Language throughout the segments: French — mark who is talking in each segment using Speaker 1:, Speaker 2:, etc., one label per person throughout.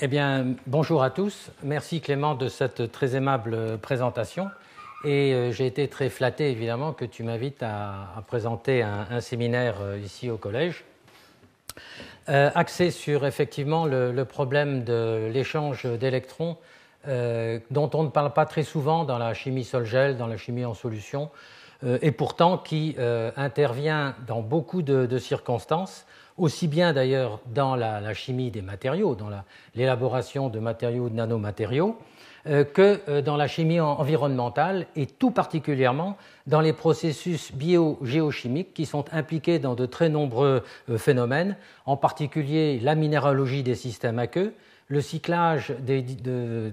Speaker 1: Eh bien, bonjour à tous. Merci Clément de cette très aimable présentation. Et euh, j'ai été très flatté, évidemment, que tu m'invites à, présenter un, séminaire euh, ici au collège, euh, axé sur effectivement le, problème de l'échange d'électrons, dont on ne parle pas très souvent dans la chimie sol-gel, dans la chimie en solution, et pourtant qui intervient dans beaucoup de circonstances aussi bien d'ailleurs dans la, chimie des matériaux, dans l'élaboration de matériaux, de nanomatériaux, euh, que euh, dans la chimie environnementale et tout particulièrement dans les processus bio-géochimiques qui sont impliqués dans de très nombreux euh, phénomènes, en particulier la minéralogie des systèmes aqueux, le cyclage des, de,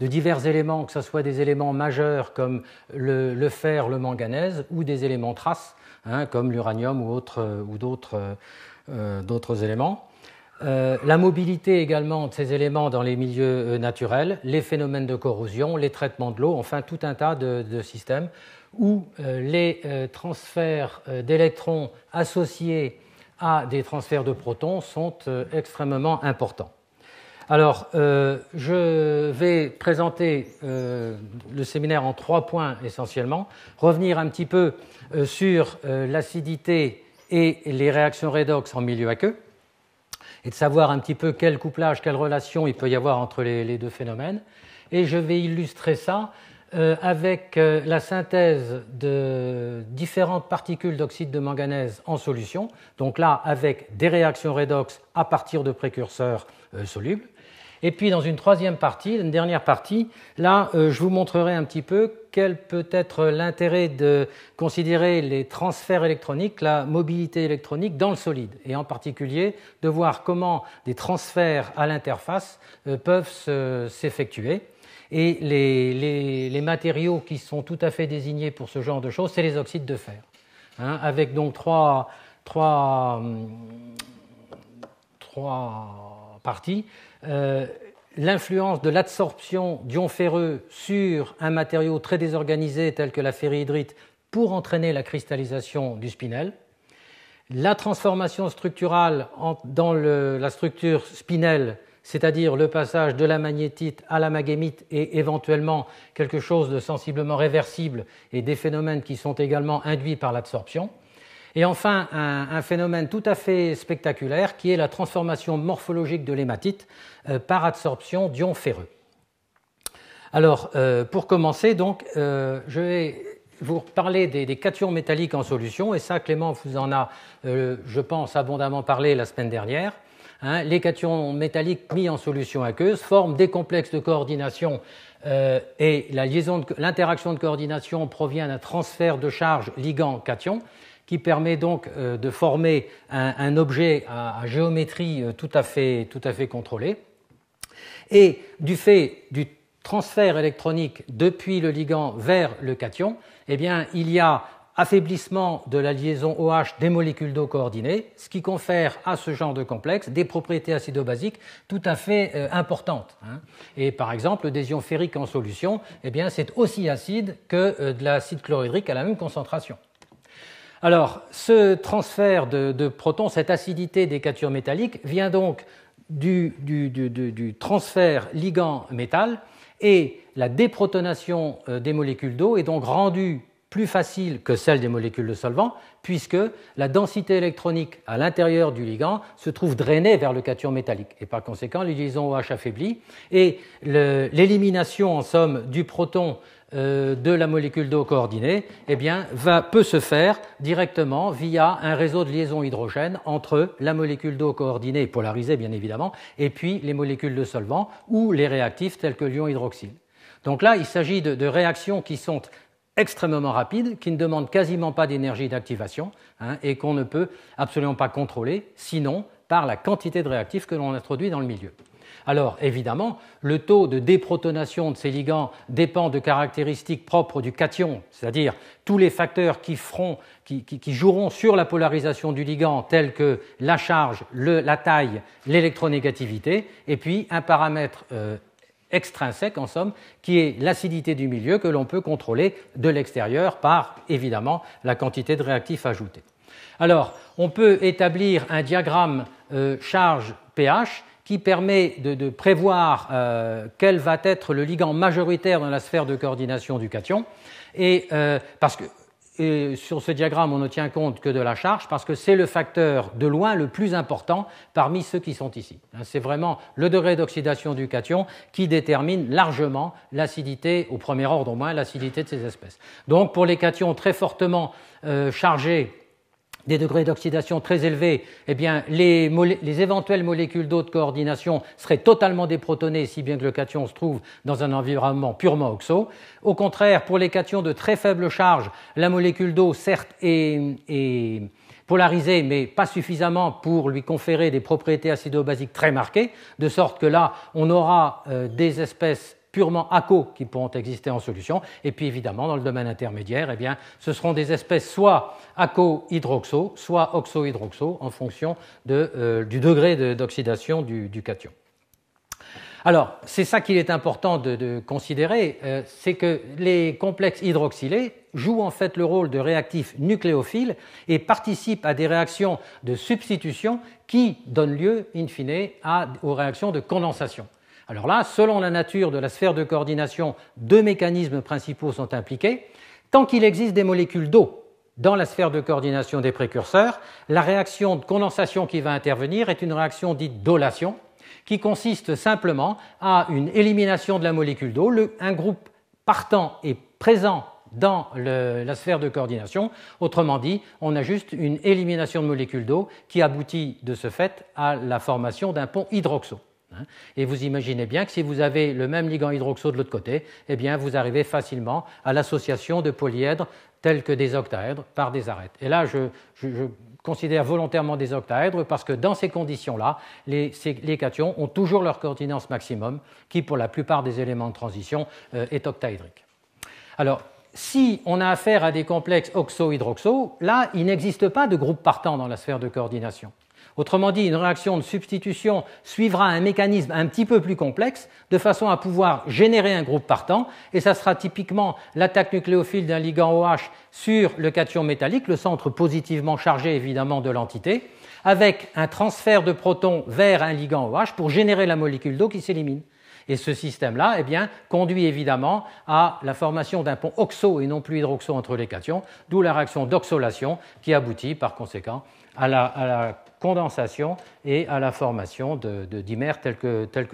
Speaker 1: divers éléments, que ce soit des éléments majeurs comme le, fer, le manganèse, ou des éléments traces hein, comme l'uranium ou, euh, ou d'autres euh, d'autres éléments. Euh, la mobilité également de ces éléments dans les milieux euh, naturels, les phénomènes de corrosion, les traitements de l'eau, enfin tout un tas de, systèmes où les transferts d'électrons associés à des transferts de protons sont extrêmement importants. Alors, je vais présenter le séminaire en trois points essentiellement, revenir un petit peu sur l'acidité et les réactions redox en milieu aqueux, et de savoir un petit peu quel couplage, quelle relation il peut y avoir entre les, deux phénomènes. Et je vais illustrer ça euh, avec euh, la synthèse de différentes particules d'oxyde de manganèse en solution, donc là avec des réactions redox à partir de précurseurs euh, solubles. Et puis dans une troisième partie, une dernière partie, là, euh, je vous montrerai un petit peu quel peut être l'intérêt de considérer les transferts électroniques, la mobilité électronique dans le solide, et en particulier de voir comment des transferts à l'interface euh, peuvent s'effectuer. et les, matériaux qui sont tout à fait désignés pour ce genre de choses, c'est les oxydes de fer. Hein, avec donc trois, trois hum, parties. Euh, l'influence de l'adsorption d'ions ferreux sur un matériau très désorganisé tel que la ferrihydrite pour entraîner la cristallisation du spinel, la transformation structurale dans la structure spinel, c'est-à-dire le passage de la magnétite à la magémite et éventuellement quelque chose de sensiblement réversible et des phénomènes qui sont également induits par l'absorption. Et enfin, un, phénomène tout à fait spectaculaire qui est la transformation morphologique de l'hématite euh, par adsorption d'ions ferreux. Alors, euh, pour commencer, donc, euh, je vais vous parler des, cations métalliques en solution, et ça, Clément vous en a, je pense, abondamment parlé la semaine dernière. Hein, les cations métalliques mis en solution aqueuse forment des complexes de coordination et l'interaction de, de, coordination provient d'un transfert de charge ligand-cation qui permet donc euh, de former un, objet à, géométrie euh, tout à fait, tout à fait contrôlée. Et du fait du transfert électronique depuis le ligand vers le cation, eh bien, il y a affaiblissement de la liaison OH des molécules d'eau coordonnées, ce qui confère à ce genre de complexe des propriétés acido-basiques tout à fait euh, importantes. Hein. Et par exemple, des ions ferrique en solution, eh bien, c'est aussi acide que de l'acide chlorhydrique à la même concentration. Alors, ce transfert de, protons, cette acidité des cations métalliques, vient donc du, transfert ligand-métal et la déprotonation euh, des molécules d'eau est donc rendue plus facile que celle des molécules de solvant, puisque la densité électronique à l'intérieur du ligand se trouve drainée vers le cation métallique. Et par conséquent, les liaisons OH affaiblit. Et l'élimination, en somme, du proton euh, de la molécule d'eau coordinée, eh bien, peut se faire directement via un réseau de liaison hydrogène entre la molécule d'eau coordinée, polarisée bien évidemment, et puis les molécules de solvant ou les réactifs tels que l'ion hydroxyle. Donc là, il s'agit de, réactions qui sont extrêmement rapides, qui ne demandent quasiment pas d'énergie d'activation hein, et qu'on ne peut absolument pas contrôler, sinon par la quantité de réactifs que l'on introduit dans le milieu. Alors évidemment, le taux de déprotonation de ces ligands dépend de caractéristiques propres du cation, c'est-à-dire tous les facteurs qui, feront, qui, joueront sur la polarisation du ligand, tels que la charge, la taille, l'électronégativité, et puis un paramètre euh, extrinsèque en somme, qui est l'acidité du milieu que l'on peut contrôler de l'extérieur par évidemment la quantité de réactifs ajoutés. Alors, on peut établir un diagramme euh, charge pH qui permet de, prévoir euh, quel va être le ligand majoritaire dans la sphère de coordination du cation. Et euh, parce que sur ce diagramme, on ne tient compte que de la charge parce que c'est le facteur de loin le plus important parmi ceux qui sont ici. Hein, c'est vraiment le degré d'oxydation du cation qui détermine largement l'acidité, au premier ordre au moins, l'acidité de ces espèces. Donc pour les cations très fortement euh, chargés des degrés d'oxydation très élevés, eh bien, les, éventuelles molécules d'eau de coordination seraient totalement déprotonées, si bien que le cation se trouve dans un environnement purement oxo. Au contraire, pour les cations de très faible charge, la molécule d'eau, certes, est, polarisée, mais pas suffisamment pour lui conférer des propriétés acido-basiques très marquées, de sorte que là, on aura euh, des espèces purement ACO qui pourront exister en solution. Et puis évidemment, dans le domaine intermédiaire, eh ce seront des espèces soit ACO-hydroxo, soit oxo-hydroxo, en fonction euh, du degré d'oxydation du, cation. Alors, c'est ça qu'il est important de, considérer, euh, c'est que les complexes hydroxylés jouent en fait le rôle de réactifs nucléophiles et participent à des réactions de substitution qui donnent lieu, in fine, aux réactions de condensation. Alors là, selon la nature de la sphère de coordination, deux mécanismes principaux sont impliqués. Tant qu'il existe des molécules d'eau dans la sphère de coordination des précurseurs, la réaction de condensation qui va intervenir est une réaction dite d'olation, qui consiste simplement à une élimination de la molécule d'eau. Un groupe partant est présent dans la sphère de coordination. Autrement dit, on a juste une élimination de molécules d'eau qui aboutit de ce fait à la formation d'un pont hydroxo. Hein. Et vous imaginez bien que si vous avez le même ligand hydroxo de l'autre côté, eh bien vous arrivez facilement à l'association de polyèdres tels que des octaèdres par des arêtes. Et là, je, considère volontairement des octaèdres parce que dans ces conditions-là, les, cations ont toujours leur coordinance maximum, qui pour la plupart des éléments de transition euh, est octaédrique. Alors, si on a affaire à des complexes oxo-hydroxo, là, il n'existe pas de groupe partant dans la sphère de coordination. Autrement dit, une réaction de substitution suivra un mécanisme un petit peu plus complexe de façon à pouvoir générer un groupe partant et ça sera typiquement l'attaque nucléophile d'un ligand OH sur le cation métallique, le centre positivement chargé évidemment de l'entité, avec un transfert de protons vers un ligand OH pour générer la molécule d'eau qui s'élimine. Et ce système-là, eh bien, conduit évidemment à la formation d'un pont oxo et non plus hydroxo entre les cations, d'où la réaction d'oxolation qui aboutit par conséquent à la, à la condensation et à la formation de, dimères tels que, tels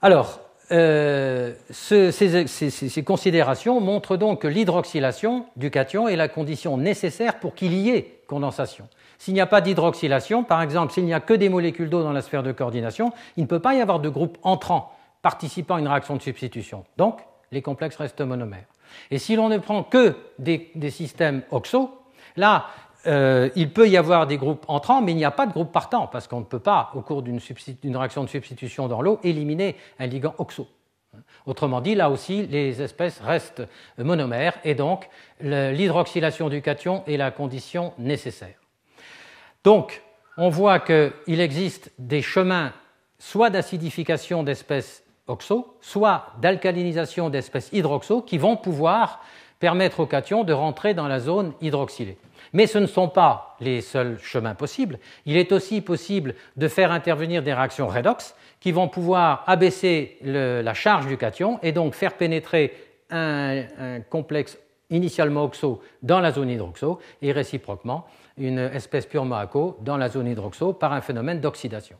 Speaker 1: Alors, euh, ces, considérations montrent donc que l'hydroxylation du cation est la condition nécessaire pour qu'il y ait condensation. S'il n'y a pas d'hydroxylation, par exemple, s'il n'y a que des molécules d'eau dans la sphère de coordination, il ne peut pas y avoir de groupe entrant participant à une réaction de substitution. Donc, les complexes restent monomères. Et si l'on ne prend que des systèmes oxo, là, euh, il peut y avoir des groupes entrants, mais il n'y a pas de groupe partant, parce qu'on ne peut pas, au cours d'une réaction de substitution dans l'eau, éliminer un ligand oxo. Autrement dit, là aussi, les espèces restent monomères, et donc l'hydroxylation du cation est la condition nécessaire. Donc, on voit qu'il existe des chemins soit d'acidification d'espèces oxo, soit d'alcalinisation d'espèces hydroxo, qui vont pouvoir permettre au cation de rentrer dans la zone hydroxylée. Mais ce ne sont pas les seuls chemins possibles. Il est aussi possible de faire intervenir des réactions redox qui vont pouvoir abaisser la charge du cation et donc faire pénétrer un, un complexe initialement oxo dans la zone hydroxo et réciproquement une espèce purement aco dans la zone hydroxo par un phénomène d'oxydation.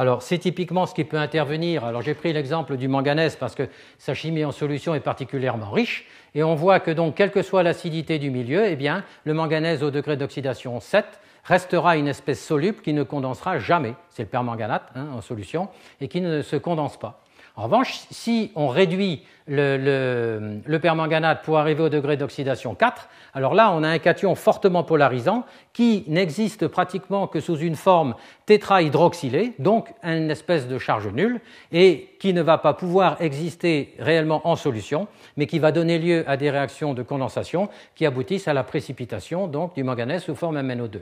Speaker 1: Alors, c'est typiquement ce qui peut intervenir. Alors, j'ai pris l'exemple du manganèse parce que sa chimie en solution est particulièrement riche. Et on voit que, donc, quelle que soit l'acidité du milieu, eh bien, le manganèse au degré d'oxydation 7 restera une espèce soluble qui ne condensera jamais. C'est le permanganate hein, en solution et qui ne se condense pas. En revanche, si on réduit le, permanganate pour arriver au degré d'oxydation 4, alors là, on a un cation fortement polarisant qui n'existe pratiquement que sous une forme tétrahydroxylée, donc une espèce de charge nulle, et qui ne va pas pouvoir exister réellement en solution, mais qui va donner lieu à des réactions de condensation qui aboutissent à la précipitation donc, du manganèse sous forme MnO2.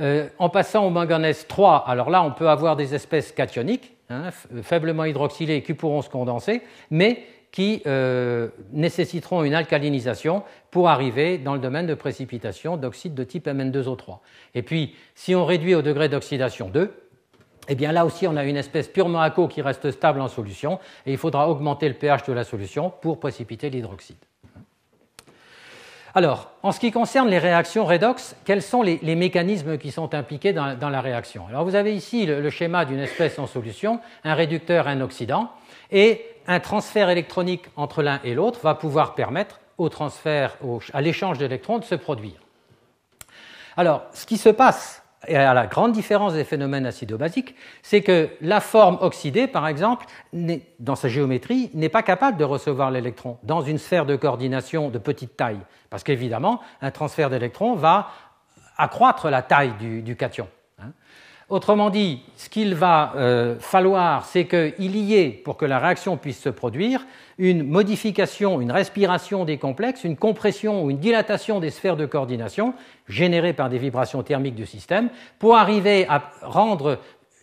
Speaker 1: Euh, en passant au manganèse 3, alors là, on peut avoir des espèces cationiques, hein, faiblement hydroxylées, qui pourront se condenser, mais qui euh, nécessiteront une alcalinisation pour arriver dans le domaine de précipitation d'oxyde de type Mn2O3. Et puis, si on réduit au degré d'oxydation 2, eh bien là aussi, on a une espèce purement aquo qui reste stable en solution, et il faudra augmenter le pH de la solution pour précipiter l'hydroxyde. Alors, en ce qui concerne les réactions redox, quels sont les, mécanismes qui sont impliqués dans, la réaction Alors, vous avez ici le, schéma d'une espèce en solution, un réducteur, un oxydant, et un transfert électronique entre l'un et l'autre va pouvoir permettre au transfert, à l'échange d'électrons de se produire. Alors, ce qui se passe et à la grande différence des phénomènes acido-basiques, c'est que la forme oxydée, par exemple, dans sa géométrie, n'est pas capable de recevoir l'électron dans une sphère de coordination de petite taille, parce qu'évidemment, un transfert d'électrons va accroître la taille du, du cation. Autrement dit, ce qu'il va euh, falloir, c'est qu'il y ait, pour que la réaction puisse se produire, une modification, une respiration des complexes, une compression ou une dilatation des sphères de coordination générées par des vibrations thermiques du système, pour arriver à rendre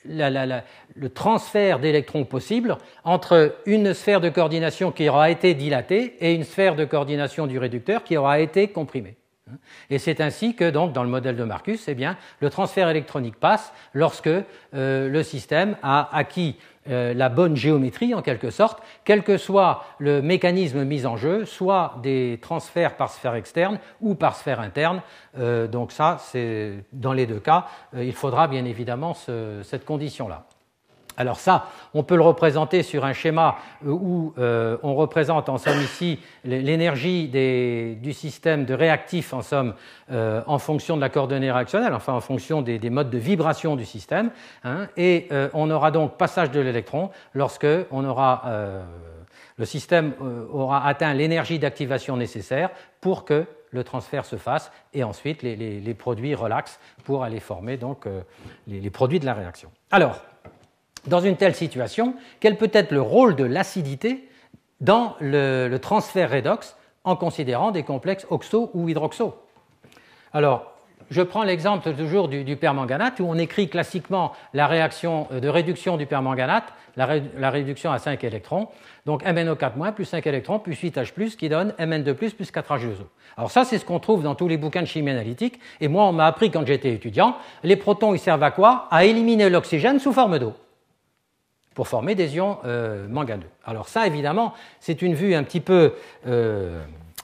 Speaker 1: le transfert d'électrons possible entre une sphère de coordination qui aura été dilatée et une sphère de coordination du réducteur qui aura été comprimée. Et c'est ainsi que, donc, dans le modèle de Marcus, eh bien, le transfert électronique passe lorsque euh, le système a acquis euh, la bonne géométrie, en quelque sorte, quel que soit le mécanisme mis en jeu, soit des transferts par sphère externe ou par sphère interne. Euh, donc ça, c'est dans les deux cas, il faudra bien évidemment cette condition-là. Alors ça, on peut le représenter sur un schéma euh, où euh, on représente en somme ici l'énergie du système de réactif en somme euh, en fonction de la coordonnée réactionnelle, enfin en fonction des, modes de vibration du système. Hein. et on aura donc passage de l'électron lorsque on aura le système aura atteint l'énergie d'activation nécessaire pour que le transfert se fasse et ensuite les, produits relaxent pour aller former donc les, les produits de la réaction. Alors dans une telle situation, quel peut être le rôle de l'acidité dans le, transfert redox en considérant des complexes oxo ou hydroxo Alors, je prends l'exemple toujours du, permanganate où on écrit classiquement la réaction euh, de réduction du permanganate, la, réduction à 5 électrons, donc MnO4- plus 5 électrons plus 8H, qui donne Mn2 plus 4H2O. Alors, ça, c'est ce qu'on trouve dans tous les bouquins de chimie analytique. Et moi, on m'a appris quand j'étais étudiant les protons, ils servent à quoi À éliminer l'oxygène sous forme d'eau pour former des ions euh, manganeux. Alors ça, évidemment, c'est une vue un petit peu, euh,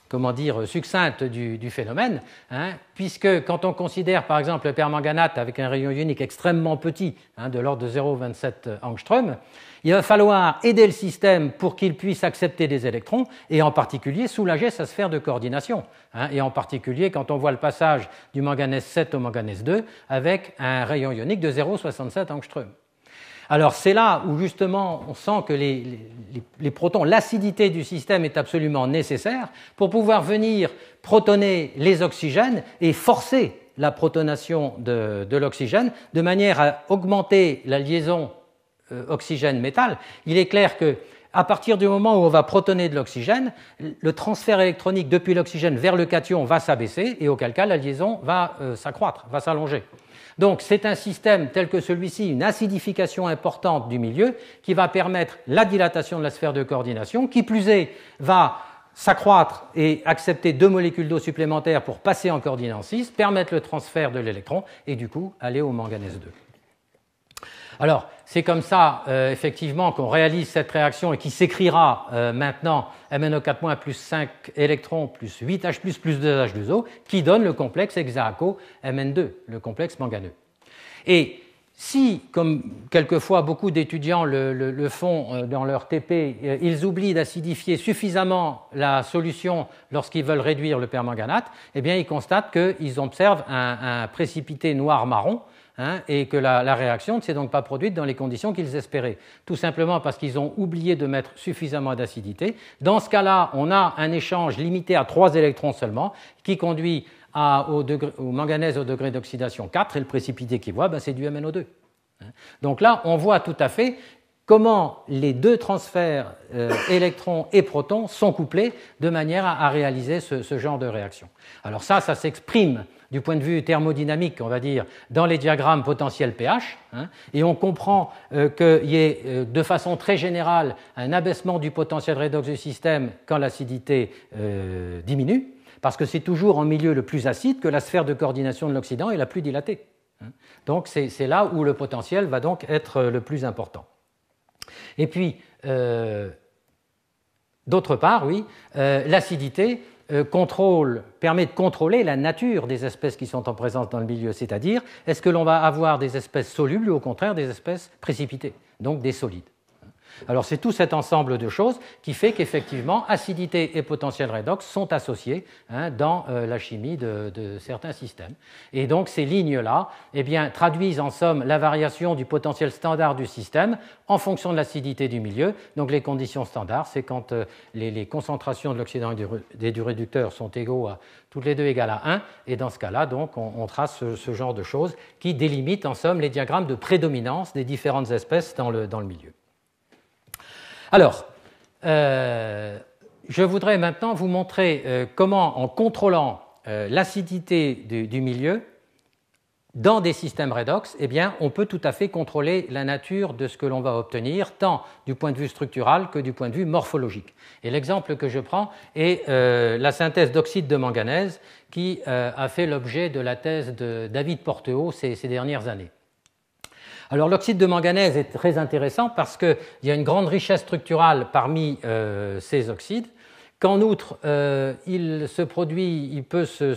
Speaker 1: comment dire, succincte du, phénomène, hein, puisque quand on considère par exemple le permanganate avec un rayon ionique extrêmement petit, hein, de l'ordre de 0,27 angström, il va falloir aider le système pour qu'il puisse accepter des électrons et en particulier soulager sa sphère de coordination. Hein, et en particulier quand on voit le passage du manganèse 7 au manganèse 2 avec un rayon ionique de 0,67 angstrom. Alors c'est là où justement on sent que les, protons, l'acidité du système est absolument nécessaire pour pouvoir venir protoner les oxygènes et forcer la protonation de, l'oxygène de manière à augmenter la liaison euh, oxygène-métal. Il est clair que à partir du moment où on va protoner de l'oxygène, le transfert électronique depuis l'oxygène vers le cation va s'abaisser et auquel cas la liaison va euh, s'accroître, va s'allonger. Donc c'est un système tel que celui-ci, une acidification importante du milieu qui va permettre la dilatation de la sphère de coordination, qui plus est va s'accroître et accepter deux molécules d'eau supplémentaires pour passer en coordination 6, permettre le transfert de l'électron et du coup aller au manganèse 2. Alors, c'est comme ça, euh, effectivement, qu'on réalise cette réaction et qui s'écrira euh, maintenant MnO4- plus 5 électrons plus 8H plus 2H2O, qui donne le complexe hexaco Mn2, le complexe manganeux. Et si, comme quelquefois beaucoup d'étudiants le, font euh, dans leur TP, ils oublient d'acidifier suffisamment la solution lorsqu'ils veulent réduire le permanganate, eh bien ils constatent qu'ils observent un précipité noir-marron Hein, et que la, réaction ne s'est donc pas produite dans les conditions qu'ils espéraient, tout simplement parce qu'ils ont oublié de mettre suffisamment d'acidité. Dans ce cas-là, on a un échange limité à trois électrons seulement, qui conduit au, manganèse au degré d'oxydation 4, et le précipité qu'ils voit, ben, c'est du MnO2. Hein. Donc là, on voit tout à fait comment les deux transferts euh, électrons et protons sont couplés de manière à, réaliser ce, ce, genre de réaction. Alors ça, ça s'exprime du point de vue thermodynamique, on va dire, dans les diagrammes potentiels pH, hein, et on comprend euh, qu'il y ait euh, de façon très générale un abaissement du potentiel redox du système quand l'acidité euh, diminue, parce que c'est toujours en milieu le plus acide que la sphère de coordination de l'oxydant est la plus dilatée. Hein. Donc c'est là où le potentiel va donc être le plus important. Et puis, d'autre part, oui, l'acidité euh, contrôle, permet de contrôler la nature des espèces qui sont en présence dans le milieu, c'est-à-dire est-ce que l'on va avoir des espèces solubles ou au contraire des espèces précipitées, donc des solides. Alors c'est tout cet ensemble de choses qui fait qu'effectivement, acidité et potentiel redox sont associés hein, dans euh, la chimie de, certains systèmes. Et donc ces lignes-là eh bien, traduisent en somme la variation du potentiel standard du système en fonction de l'acidité du milieu. Donc les conditions standards, c'est quand euh, les, concentrations de l'oxydant et du, réducteur sont égaux à toutes les deux égales à 1. Et dans ce cas-là, donc, on, trace ce, genre de choses qui délimite en somme les diagrammes de prédominance des différentes espèces dans le, dans le milieu. Alors, euh, je voudrais maintenant vous montrer euh, comment, en contrôlant euh, l'acidité du, milieu dans des systèmes redox, eh bien, on peut tout à fait contrôler la nature de ce que l'on va obtenir, tant du point de vue structural que du point de vue morphologique. Et l'exemple que je prends est la synthèse d'oxyde de manganèse qui a fait l'objet de la thèse de David Porteau ces dernières années. Alors l'oxyde de manganèse est très intéressant parce qu'il y a une grande richesse structurale parmi euh, ces oxydes, qu'en outre, euh, il se produit, il peut se,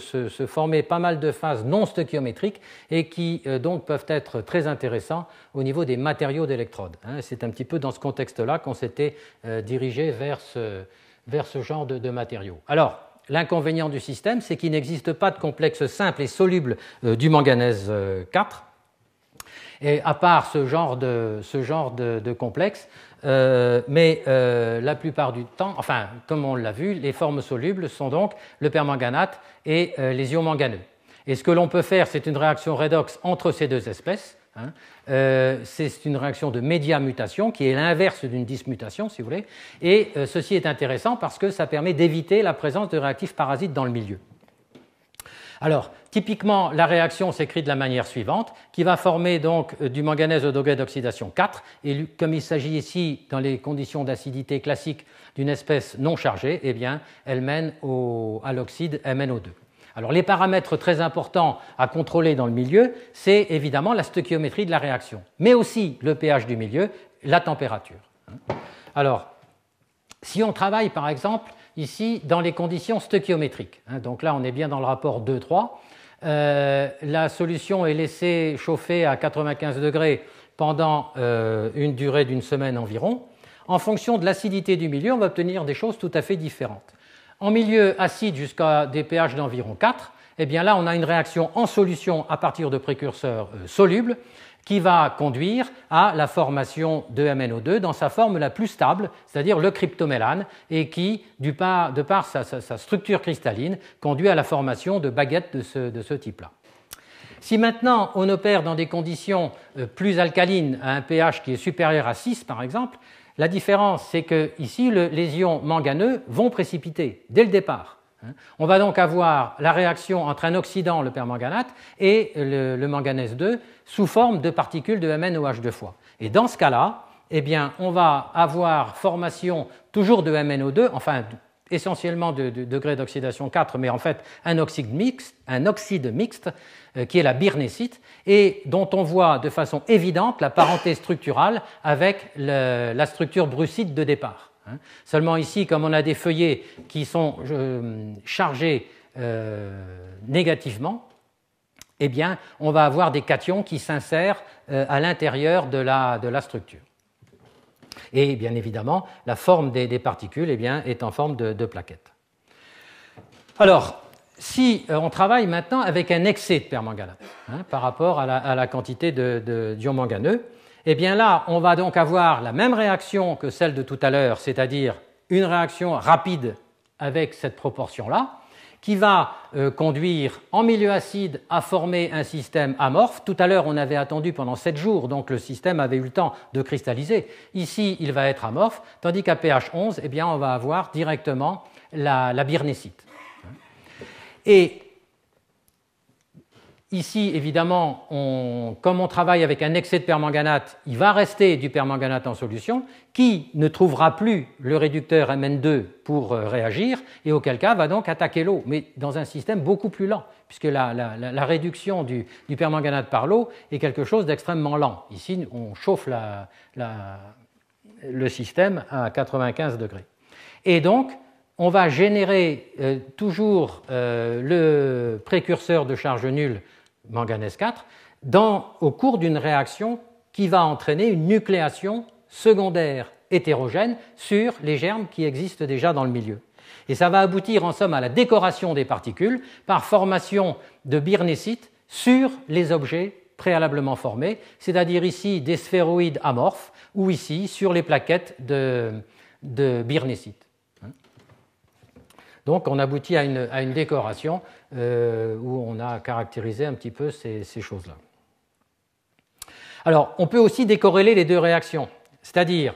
Speaker 1: former pas mal de phases non stoichiométriques et qui euh, donc peuvent être très intéressants au niveau des matériaux d'électrode. Hein. C'est un petit peu dans ce contexte-là qu'on s'était dirigé vers ce, genre de, de matériaux. Alors, l'inconvénient du système, c'est qu'il n'existe pas de complexe simple et soluble du manganèse 4 et à part ce genre de, ce genre de, de complexe, euh, mais euh, la plupart du temps, enfin, comme on l'a vu, les formes solubles sont donc le permanganate et euh, les ions manganeux. Et ce que l'on peut faire, c'est une réaction redox entre ces deux espèces. Hein. Euh, c'est une réaction de médiamutation qui est l'inverse d'une dismutation, si vous voulez. Et euh, ceci est intéressant parce que ça permet d'éviter la présence de réactifs parasites dans le milieu. Alors, Typiquement, la réaction s'écrit de la manière suivante, qui va former donc euh, du manganèse au degré d'oxydation 4, et comme il s'agit ici, dans les conditions d'acidité classiques, d'une espèce non chargée, eh bien, elle mène au, à l'oxyde MnO2. Alors les paramètres très importants à contrôler dans le milieu, c'est évidemment la stoichiométrie de la réaction, mais aussi le pH du milieu, la température. Alors, si on travaille par exemple ici dans les conditions stoichiométriques, hein, donc là on est bien dans le rapport 2-3, euh, la solution est laissée chauffer à 95 degrés pendant euh, une durée d'une semaine environ. En fonction de l'acidité du milieu, on va obtenir des choses tout à fait différentes. En milieu acide jusqu'à des pH d'environ 4, eh bien là, on a une réaction en solution à partir de précurseurs euh, solubles qui va conduire à la formation de MnO2 dans sa forme la plus stable, c'est-à-dire le cryptomélane, et qui, du de par sa, structure cristalline, conduit à la formation de baguettes de ce, type-là. Si maintenant on opère dans des conditions euh, plus alcalines, à un pH qui est supérieur à 6 par exemple, la différence c'est que ici les ions manganeux vont précipiter dès le départ. Hein. On va donc avoir la réaction entre un oxydant, le permanganate, et le, manganèse 2 sous forme de particules de MnOH deux fois. Et dans ce cas-là, eh bien, on va avoir formation toujours de MnO2, enfin essentiellement de, degré d'oxydation 4, mais en fait un oxyde mixte, un oxyde mixte euh, qui est la birnécite, et dont on voit de façon évidente la parenté structurale avec la structure brucite de départ. Hein. Seulement ici, comme on a des feuillets qui sont euh, chargés euh, négativement, eh on va avoir des cations qui s'insèrent euh, à l'intérieur de la, structure. Et bien évidemment, la forme des, particules eh bien, est en forme de, plaquettes. Alors, si on travaille maintenant avec un excès de permanganate hein, par rapport à la, quantité de, manganeux, eh bien là, on va donc avoir la même réaction que celle de tout à l'heure, c'est-à-dire une réaction rapide avec cette proportion-là, qui va euh, conduire en milieu acide à former un système amorphe. Tout à l'heure, on avait attendu pendant 7 jours, donc le système avait eu le temps de cristalliser. Ici, il va être amorphe, tandis qu'à pH 11, eh bien, on va avoir directement la, la Et Ici, évidemment, comme on travaille avec un excès de permanganate, il va rester du permanganate en solution, qui ne trouvera plus le réducteur MN2 pour euh, réagir, et auquel cas va donc attaquer l'eau, mais dans un système beaucoup plus lent, puisque la, réduction du, permanganate par l'eau est quelque chose d'extrêmement lent. Ici, on chauffe le système à 95 degrés. Et donc, on va générer euh, toujours euh, le précurseur de charge nulle manganèse 4 dans, au cours d'une réaction qui va entraîner une nucléation secondaire hétérogène sur les germes qui existent déjà dans le milieu. Et ça va aboutir en somme à la décoration des particules par formation de birnécites sur les objets préalablement formés, c'est-à-dire ici des sphéroïdes amorphes ou ici sur les plaquettes de, de donc on aboutit à une, décoration euh, où on a caractérisé un petit peu ces, choses-là. Alors on peut aussi décorréler les deux réactions, c'est-à-dire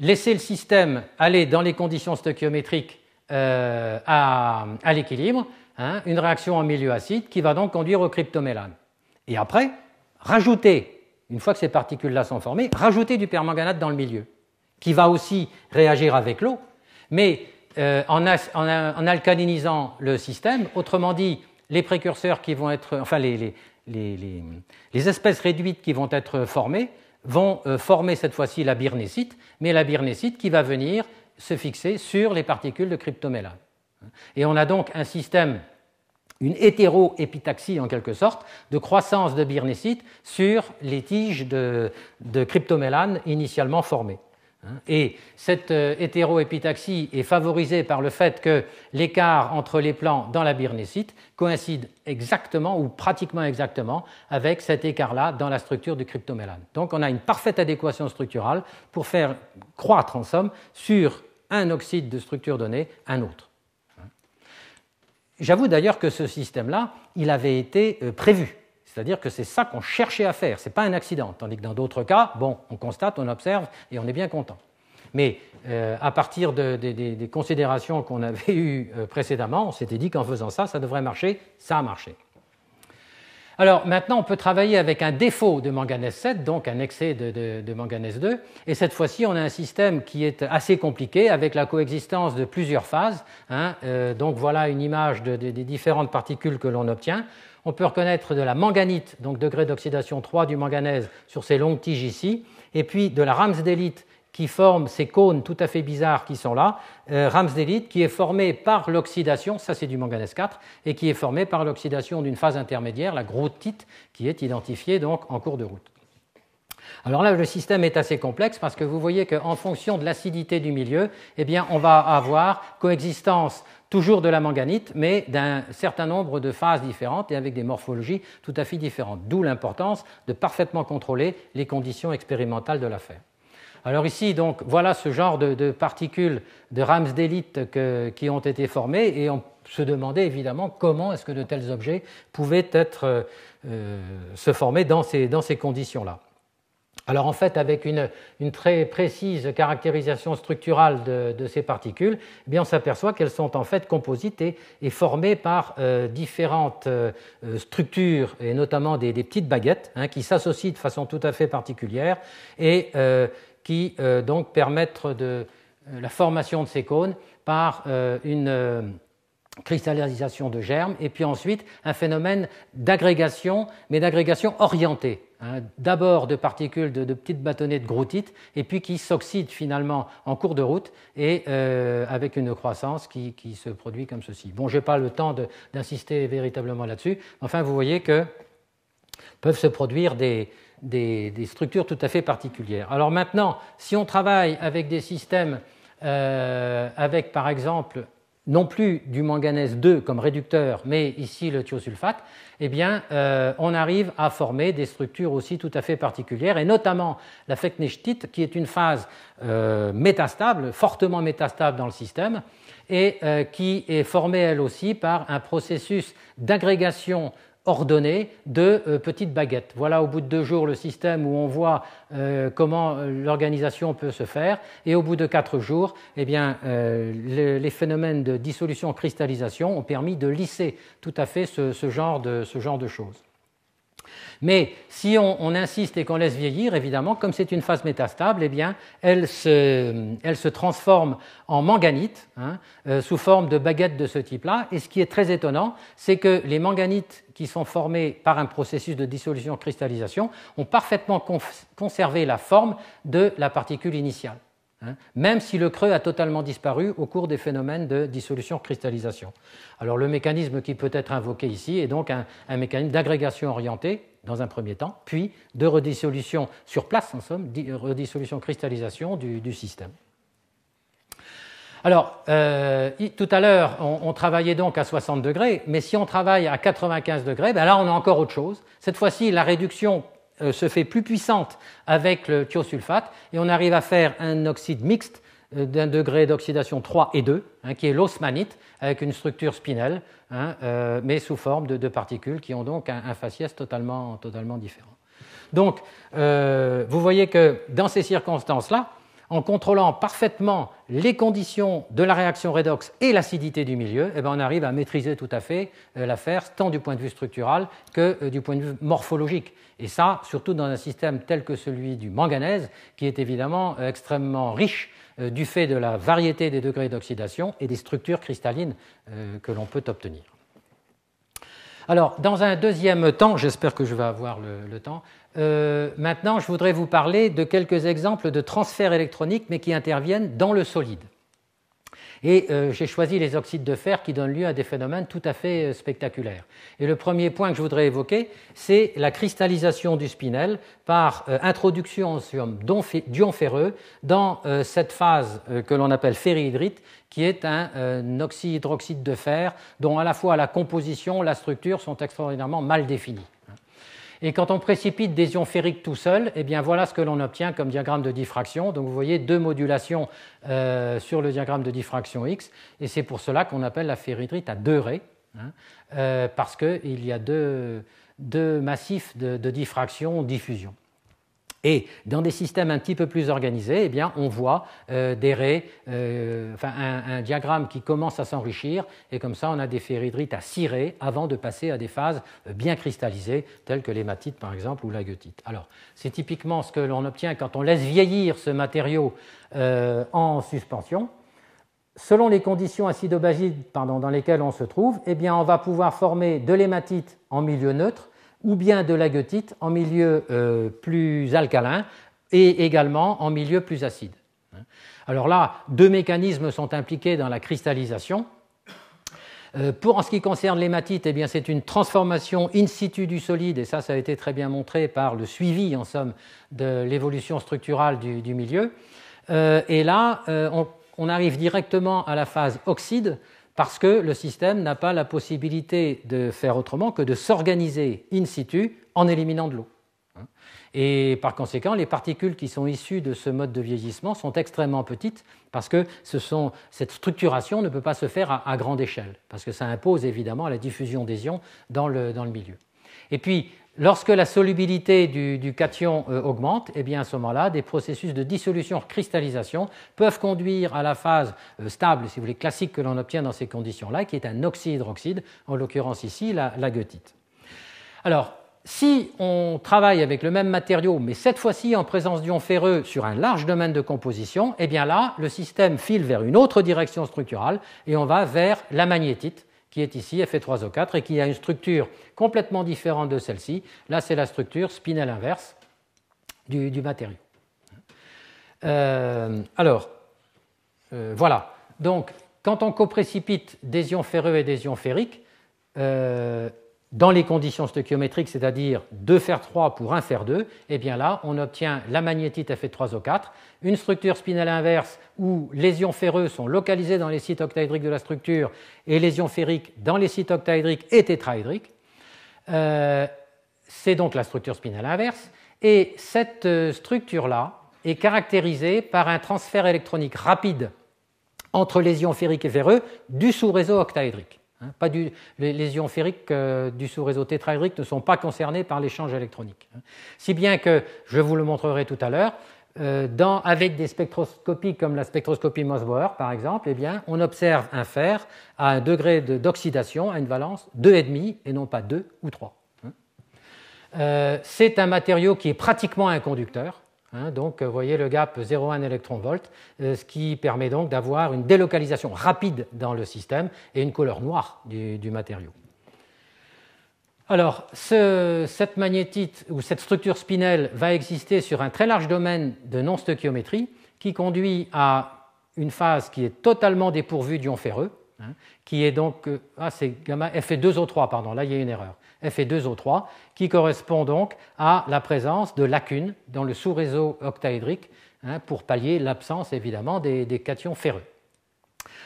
Speaker 1: laisser le système aller dans les conditions stoichiométriques euh, à, l'équilibre, hein, une réaction en milieu acide qui va donc conduire au cryptomélane. Et après, rajouter, une fois que ces particules-là sont formées, rajouter du permanganate dans le milieu, qui va aussi réagir avec l'eau, mais euh, en, alcalinisant le système. Autrement dit, les précurseurs qui vont être, enfin les, espèces réduites qui vont être formées vont euh, former cette fois-ci la birnécite, mais la birnécite qui va venir se fixer sur les particules de cryptomélane. Et on a donc un système, une hétéroépitaxie en quelque sorte, de croissance de birnécite sur les tiges de, de cryptomélane initialement formées. Hein. Et cette euh, hétéroépitaxie est favorisée par le fait que l'écart entre les plans dans la birnécite coïncide exactement ou pratiquement exactement avec cet écart-là dans la structure du cryptomélane. Donc on a une parfaite adéquation structurale pour faire croître en somme sur un oxyde de structure donnée un autre. Hein. J'avoue d'ailleurs que ce système-là, il avait été euh, prévu c'est-à-dire que c'est ça qu'on cherchait à faire, ce n'est pas un accident. Tandis que dans d'autres cas, bon, on constate, on observe et on est bien content. Mais euh, à partir des considérations qu'on avait eues euh, précédemment, on s'était dit qu'en faisant ça, ça devrait marcher, ça a marché. Alors maintenant, on peut travailler avec un défaut de manganèse 7, donc un excès de, manganèse 2, et cette fois-ci, on a un système qui est assez compliqué avec la coexistence de plusieurs phases. Hein. Euh, donc voilà une image des différentes particules que l'on obtient. On peut reconnaître de la manganite, donc degré d'oxydation 3 du manganèse sur ces longues tiges ici, et puis de la ramsdélite qui forme ces cônes tout à fait bizarres qui sont là, euh, ramsdélite qui est formée par l'oxydation, ça c'est du manganèse 4, et qui est formée par l'oxydation d'une phase intermédiaire, la groutite, qui est identifiée donc en cours de route. Alors là, le système est assez complexe parce que vous voyez qu'en fonction de l'acidité du milieu, eh bien, on va avoir coexistence toujours de la manganite, mais d'un certain nombre de phases différentes et avec des morphologies tout à fait différentes, d'où l'importance de parfaitement contrôler les conditions expérimentales de l'affaire. Alors ici, donc, voilà ce genre de, particules de rames d'élite qui ont été formées et on se demandait évidemment comment est-ce que de tels objets pouvaient être, euh, euh, se former dans ces conditions-là. Alors en fait, avec une, très précise caractérisation structurale de, ces particules, eh bien on s'aperçoit qu'elles sont en fait composites et, formées par euh, différentes euh, euh, structures, et notamment des, petites baguettes, hein, qui s'associent de façon tout à fait particulière et qui donc permettent de, la formation de ces cônes par une cristallisation de germes et puis ensuite un phénomène d'agrégation, mais d'agrégation orientée. Hein, d'abord de particules de, petites bâtonnets de groutite et puis qui s'oxydent finalement en cours de route, et euh, avec une croissance qui, se produit comme ceci. Bon, je n'ai pas le temps d'insister véritablement là-dessus. Enfin, vous voyez que peuvent se produire des, structures tout à fait particulières. Alors maintenant, si on travaille avec des systèmes, euh, avec par exemple non plus du manganèse 2 comme réducteur, mais ici le thiosulfate, eh bien, euh, on arrive à former des structures aussi tout à fait particulières, et notamment la fecnechtite qui est une phase euh, métastable, fortement métastable dans le système, et euh, qui est formée elle aussi par un processus d'agrégation ordonnée de euh, petites baguettes. Voilà au bout de deux jours le système où on voit euh, comment euh, l'organisation peut se faire et au bout de quatre jours, eh bien, les phénomènes de dissolution-cristallisation ont permis de lisser tout à fait ce genre de choses. Mais si on, insiste et qu'on laisse vieillir, évidemment, comme c'est une phase métastable, eh bien, elle se, transforme en manganite hein, euh, sous forme de baguettes de ce type-là. Et ce qui est très étonnant, c'est que les manganites qui sont formés par un processus de dissolution-cristallisation ont parfaitement conservé la forme de la particule initiale. Hein, même si le creux a totalement disparu au cours des phénomènes de dissolution-cristallisation. Alors le mécanisme qui peut être invoqué ici est donc un, mécanisme d'agrégation orientée dans un premier temps, puis de redissolution sur place, en somme, redissolution-cristallisation du, système. Alors, euh, tout à l'heure, on, travaillait donc à 60 degrés, mais si on travaille à 95 degrés, ben là, on a encore autre chose. Cette fois-ci, la réduction euh, se fait plus puissante avec le thiosulfate et on arrive à faire un oxyde mixte euh, d'un degré d'oxydation 3 et 2, hein, qui est l'osmanite, avec une structure spinelle, hein, euh, mais sous forme de, deux particules qui ont donc un, faciès totalement, totalement différent. Donc, vous voyez que dans ces circonstances-là, en contrôlant parfaitement les conditions de la réaction redox et l'acidité du milieu, eh ben, on arrive à maîtriser tout à fait euh, l'affaire, tant du point de vue structural que euh, du point de vue morphologique. Et ça, surtout dans un système tel que celui du manganèse, qui est évidemment euh, extrêmement riche du fait de la variété des degrés d'oxydation et des structures cristallines que l'on peut obtenir. Alors, dans un deuxième temps, j'espère que je vais avoir le temps, euh, maintenant, je voudrais vous parler de quelques exemples de transferts électroniques, mais qui interviennent dans le solide. Et euh, j'ai choisi les oxydes de fer qui donnent lieu à des phénomènes tout à fait euh, spectaculaires. Et le premier point que je voudrais évoquer, c'est la cristallisation du spinel par introduction sur d'ions ferreux dans cette phase que l'on appelle ferrihydrite, qui est un oxyhydroxyde de fer dont à la fois la composition, la structure sont extraordinairement mal définies. Et quand on précipite des ions ferriques tout seul, eh bien voilà ce que l'on obtient comme diagramme de diffraction. Donc vous voyez deux modulations euh, sur le diagramme de diffraction X, et c'est pour cela qu'on appelle la ferritrite à deux raies, hein, euh, parce qu'il y a deux, deux massifs de, de diffraction-diffusion. Et dans des systèmes un petit peu plus organisés, eh on voit euh, des euh, un, diagramme qui commence à s'enrichir, et comme ça, on a des ferridrites à cirer avant de passer à des phases euh, bien cristallisées, telles que l'hématite par exemple ou la guetite. Alors, c'est typiquement ce que l'on obtient quand on laisse vieillir ce matériau en suspension. Selon les conditions acido-basiques dans lesquelles on se trouve, eh on va pouvoir former de l'hématite en milieu neutre ou bien de la l'agotite en milieu euh, plus alcalin et également en milieu plus acide. Alors là, deux mécanismes sont impliqués dans la cristallisation. Euh, pour en ce qui concerne l'hématite, eh c'est une transformation in situ du solide, et ça, ça a été très bien montré par le suivi, en somme, de l'évolution structurale du, milieu. Euh, et là, on, on, arrive directement à la phase oxyde, parce que le système n'a pas la possibilité de faire autrement que de s'organiser in situ en éliminant de l'eau. Et par conséquent, les particules qui sont issues de ce mode de vieillissement sont extrêmement petites parce que cette structuration ne peut pas se faire à, grande échelle, parce que ça impose évidemment la diffusion des ions dans le, dans le milieu. Et puis, Lorsque la solubilité du, cation euh, augmente, eh bien à ce moment-là, des processus de dissolution cristallisation peuvent conduire à la phase euh, stable, si vous voulez, classique que l'on obtient dans ces conditions-là, qui est un oxyhydroxyde, en l'occurrence ici la, la Alors, si on travaille avec le même matériau, mais cette fois-ci en présence d'ions ferreux sur un large domaine de composition, eh bien là, le système file vers une autre direction structurale et on va vers la magnétite, qui est ici Fe3O4 et qui a une structure complètement différente de celle-ci. Là, c'est la structure spinel inverse du, matériau. Euh, alors, euh, voilà. Donc, quand on coprécipite des ions ferreux et des ions ferriques, euh, dans les conditions stoichiométriques, c'est-à-dire 2 fer 3 pour 1 fer 2, eh bien là, on obtient la magnétite Fe3O4, une structure spinale inverse où les ions ferreux sont localisés dans les sites octaédriques de la structure et les ions ferriques dans les sites octaédriques et tétraédriques. Euh, c'est donc la structure spinale inverse. Et cette euh, structure-là est caractérisée par un transfert électronique rapide entre les ions ferriques et ferreux du sous-réseau octaédrique. Hein. pas du, les, ions ferriques euh, du sous-réseau tétraédrique ne sont pas concernés par l'échange électronique. Hein. Si bien que, je vous le montrerai tout à l'heure, euh, avec des spectroscopies comme la spectroscopie Mossbauer, par exemple, eh bien, on observe un fer à un degré d'oxydation, à une valence 2,5 et non pas 2 ou 3. Hein. Euh, c'est un matériau qui est pratiquement un conducteur. Hein, donc, vous euh, voyez le gap 0,1 électron-volt, euh, ce qui permet donc d'avoir une délocalisation rapide dans le système et une couleur noire du, matériau. Alors, cette magnétite ou cette structure spinelle va exister sur un très large domaine de non stoichiométrie qui conduit à une phase qui est totalement dépourvue d'ions ferreux, hein, qui est donc. Euh, ah, c'est gamma Fe2O3, pardon, là il y a une erreur. Fe2O3, qui correspond donc à la présence de lacunes dans le sous-réseau octaédrique hein, pour pallier l'absence évidemment des, cations ferreux.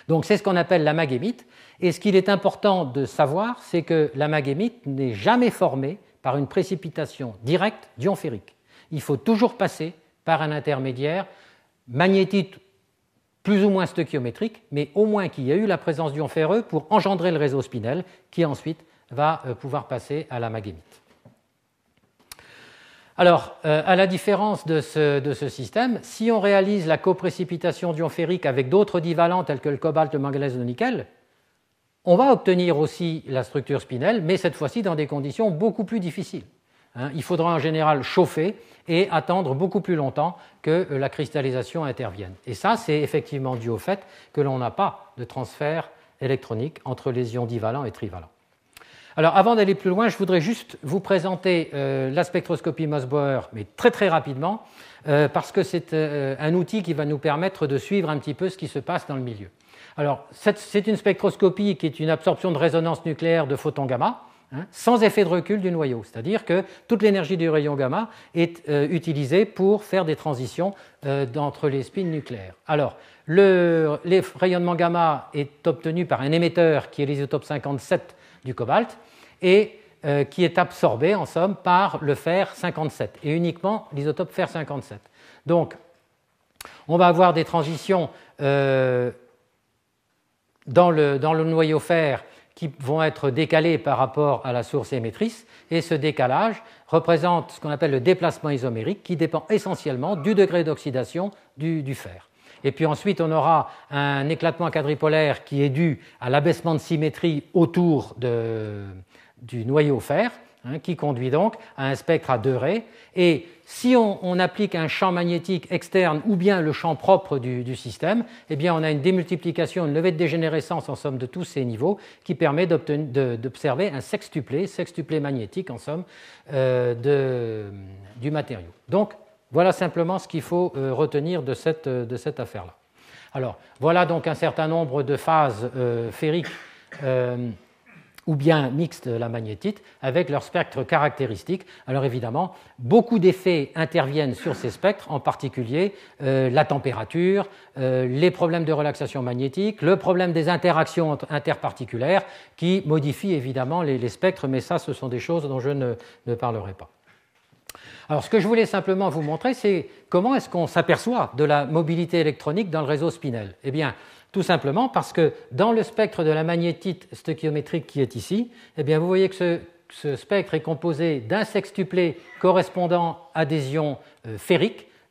Speaker 1: Donc c'est ce qu'on appelle la magémite. Et ce qu'il est important de savoir, c'est que la magémite n'est jamais formée par une précipitation directe d'ion ferrique. Il faut toujours passer par un intermédiaire magnétite plus ou moins stoichiométrique, mais au moins qu'il y ait eu la présence d'ions ferreux pour engendrer le réseau spinel qui ensuite va euh, pouvoir passer à la magémite. Alors, euh, à la différence de ce, système, si on réalise la coprécipitation dionphérique avec d'autres divalents tels que le cobalt, le manganèse, le nickel, on va obtenir aussi la structure spinelle, mais cette fois-ci dans des conditions beaucoup plus difficiles. Hein. il faudra en général chauffer et attendre beaucoup plus longtemps que euh, la cristallisation intervienne. Et ça, c'est effectivement dû au fait que l'on n'a pas de transfert électronique entre les ions divalents et trivalents. Alors avant d'aller plus loin, je voudrais juste vous présenter euh, la spectroscopie Mossbauer, mais très très rapidement, euh, parce que c'est euh, un outil qui va nous permettre de suivre un petit peu ce qui se passe dans le milieu. Alors c'est une spectroscopie qui est une absorption de résonance nucléaire de photons gamma. Hein, sans effet de recul du noyau, c'est-à-dire que toute l'énergie du rayon gamma est utilisée pour faire des transitions entre les spins nucléaires. Alors, le rayonnement gamma est obtenu par un émetteur qui est l'isotope 57 du cobalt et euh, qui est absorbé en somme par le fer 57 et uniquement l'isotope fer 57. Donc on va avoir des transitions euh, dans, le, noyau fer qui vont être décalées par rapport à la source émettrice et ce décalage représente ce qu'on appelle le déplacement isomérique qui dépend essentiellement du degré d'oxydation du, du fer. Et puis ensuite, on aura un éclatement quadripolaire qui est dû à l'abaissement de symétrie autour de, du noyau fer, hein, qui conduit donc à un spectre à deux raies. Et si on, applique un champ magnétique externe ou bien le champ propre du, système, eh bien on a une démultiplication, une levée de dégénérescence en somme de tous ces niveaux qui permet d'observer un sextuplé, sextuplé magnétique en somme, euh, de, du matériau. Donc voilà simplement ce qu'il faut euh, retenir de cette, de cette affaire-là. Alors voilà donc un certain nombre de phases euh, euh ou bien mixte la magnétite, avec leurs spectres caractéristiques. Alors évidemment, beaucoup d'effets interviennent sur ces spectres, en particulier euh, la température, euh, les problèmes de relaxation magnétique, le problème des interactions interparticulaires, qui modifient évidemment les, spectres, mais ça, ce sont des choses dont je ne, ne parlerai pas. Alors ce que je voulais simplement vous montrer, c'est comment est-ce qu'on s'aperçoit de la mobilité électronique dans le réseau Spinel. Eh bien, tout simplement parce que dans le spectre de la magnétite stoichiométrique qui est ici, eh vous voyez que ce, spectre est composé d'un sextuplé correspondant à des ions euh,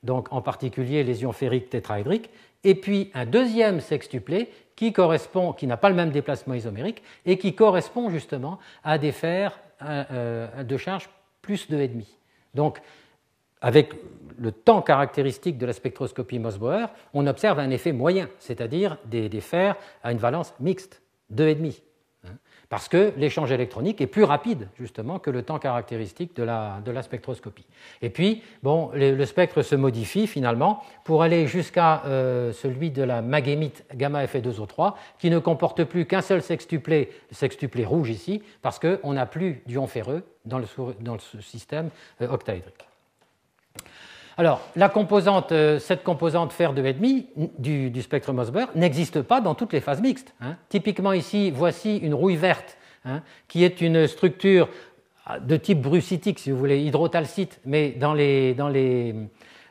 Speaker 1: donc en particulier les ions ferriques tétraédriques, et puis un deuxième sextuplé qui correspond, qui n'a pas le même déplacement isomérique, et qui correspond justement à des fers euh, de charge plus de 2,5. Donc avec le temps caractéristique de la spectroscopie Mossbauer, on observe un effet moyen, c'est-à-dire des, fers à une valence mixte, 2,5. Hein. parce que l'échange électronique est plus rapide, justement, que le temps caractéristique de la, spectroscopie. Et puis, le, spectre se modifie finalement pour aller jusqu'à euh, celui de la magémite gamma Fe2O3, qui ne comporte plus qu'un seul sextuplé, le rouge ici, parce qu'on n'a plus d'ion ferreux dans le, dans le système euh, octaédrique. Alors, la composante, euh, cette composante fer 2,5 du, du spectre Mossberg n'existe pas dans toutes les phases mixtes. Hein. Typiquement ici, voici une rouille verte, hein, qui est une structure euh, de type brucitique, si vous voulez, hydrotalcite, mais dans les, dans les,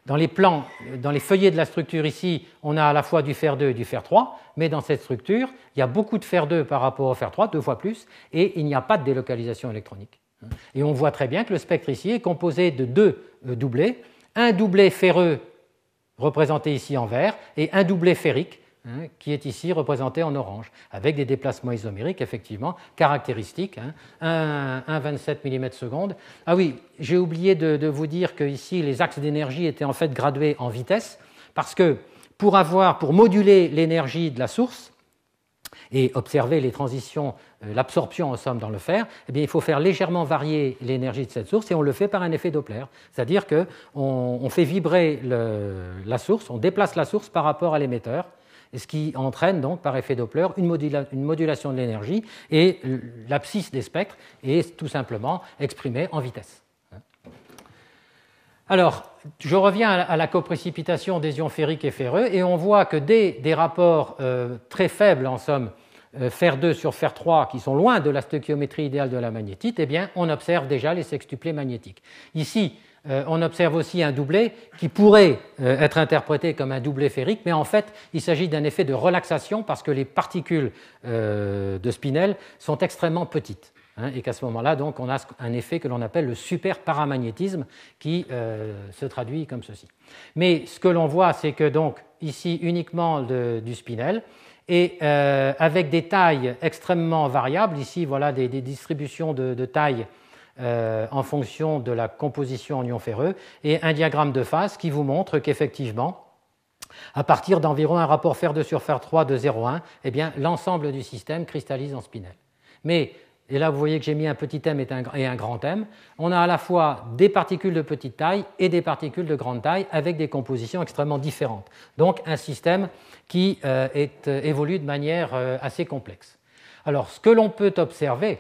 Speaker 1: dans les plans, dans les feuillets de la structure ici, on a à la fois du fer 2 et du fer 3, mais dans cette structure, il y a beaucoup de fer 2 par rapport au fer 3, deux fois plus, et il n'y a pas de délocalisation électronique. Hein. Et on voit très bien que le spectre ici est composé de deux euh, doublés, un doublet ferreux représenté ici en vert et un doublet ferrique hein, qui est ici représenté en orange, avec des déplacements isomériques effectivement caractéristiques, hein, un, mm seconde. Ah oui, j'ai oublié de, de, vous dire que ici les axes d'énergie étaient en fait gradués en vitesse, parce que pour avoir, pour moduler l'énergie de la source, et observer les transitions, euh, l'absorption en somme dans le fer, eh bien, il faut faire légèrement varier l'énergie de cette source et on le fait par un effet Doppler. C'est-à-dire qu'on on fait vibrer la source, on déplace la source par rapport à l'émetteur ce qui entraîne donc par effet Doppler une, modulation de l'énergie et l'abscisse des spectres est tout simplement exprimée en vitesse. Hein. Alors, je reviens à la coprécipitation des ions ferriques et ferreux et on voit que dès des rapports euh, très faibles en somme euh, fer 2 sur fer 3 qui sont loin de la stoichiométrie idéale de la magnétite, eh bien, on observe déjà les sextuplés magnétiques. Ici, euh, on observe aussi un doublé qui pourrait euh, être interprété comme un doublé ferrique, mais en fait, il s'agit d'un effet de relaxation parce que les particules de spinel sont extrêmement petites. Hein, et qu'à ce moment-là, donc, on a un effet que l'on appelle le superparamagnétisme qui se traduit comme ceci. Mais ce que l'on voit, c'est que donc ici uniquement du spinel, et euh, avec des tailles extrêmement variables. Ici, voilà des, distributions de, de tailles euh, en fonction de la composition en ion ferreux, et un diagramme de phase qui vous montre qu'effectivement, à partir d'environ un rapport fer de sur fer 3 de 0,1, eh bien, l'ensemble du système cristallise en spinel. Mais et là vous voyez que j'ai mis un petit M et un, grand M, on a à la fois des particules de petite taille et des particules de grande taille avec des compositions extrêmement différentes. Donc un système qui euh, est, euh, évolue de manière euh, assez complexe. Alors ce que l'on peut observer,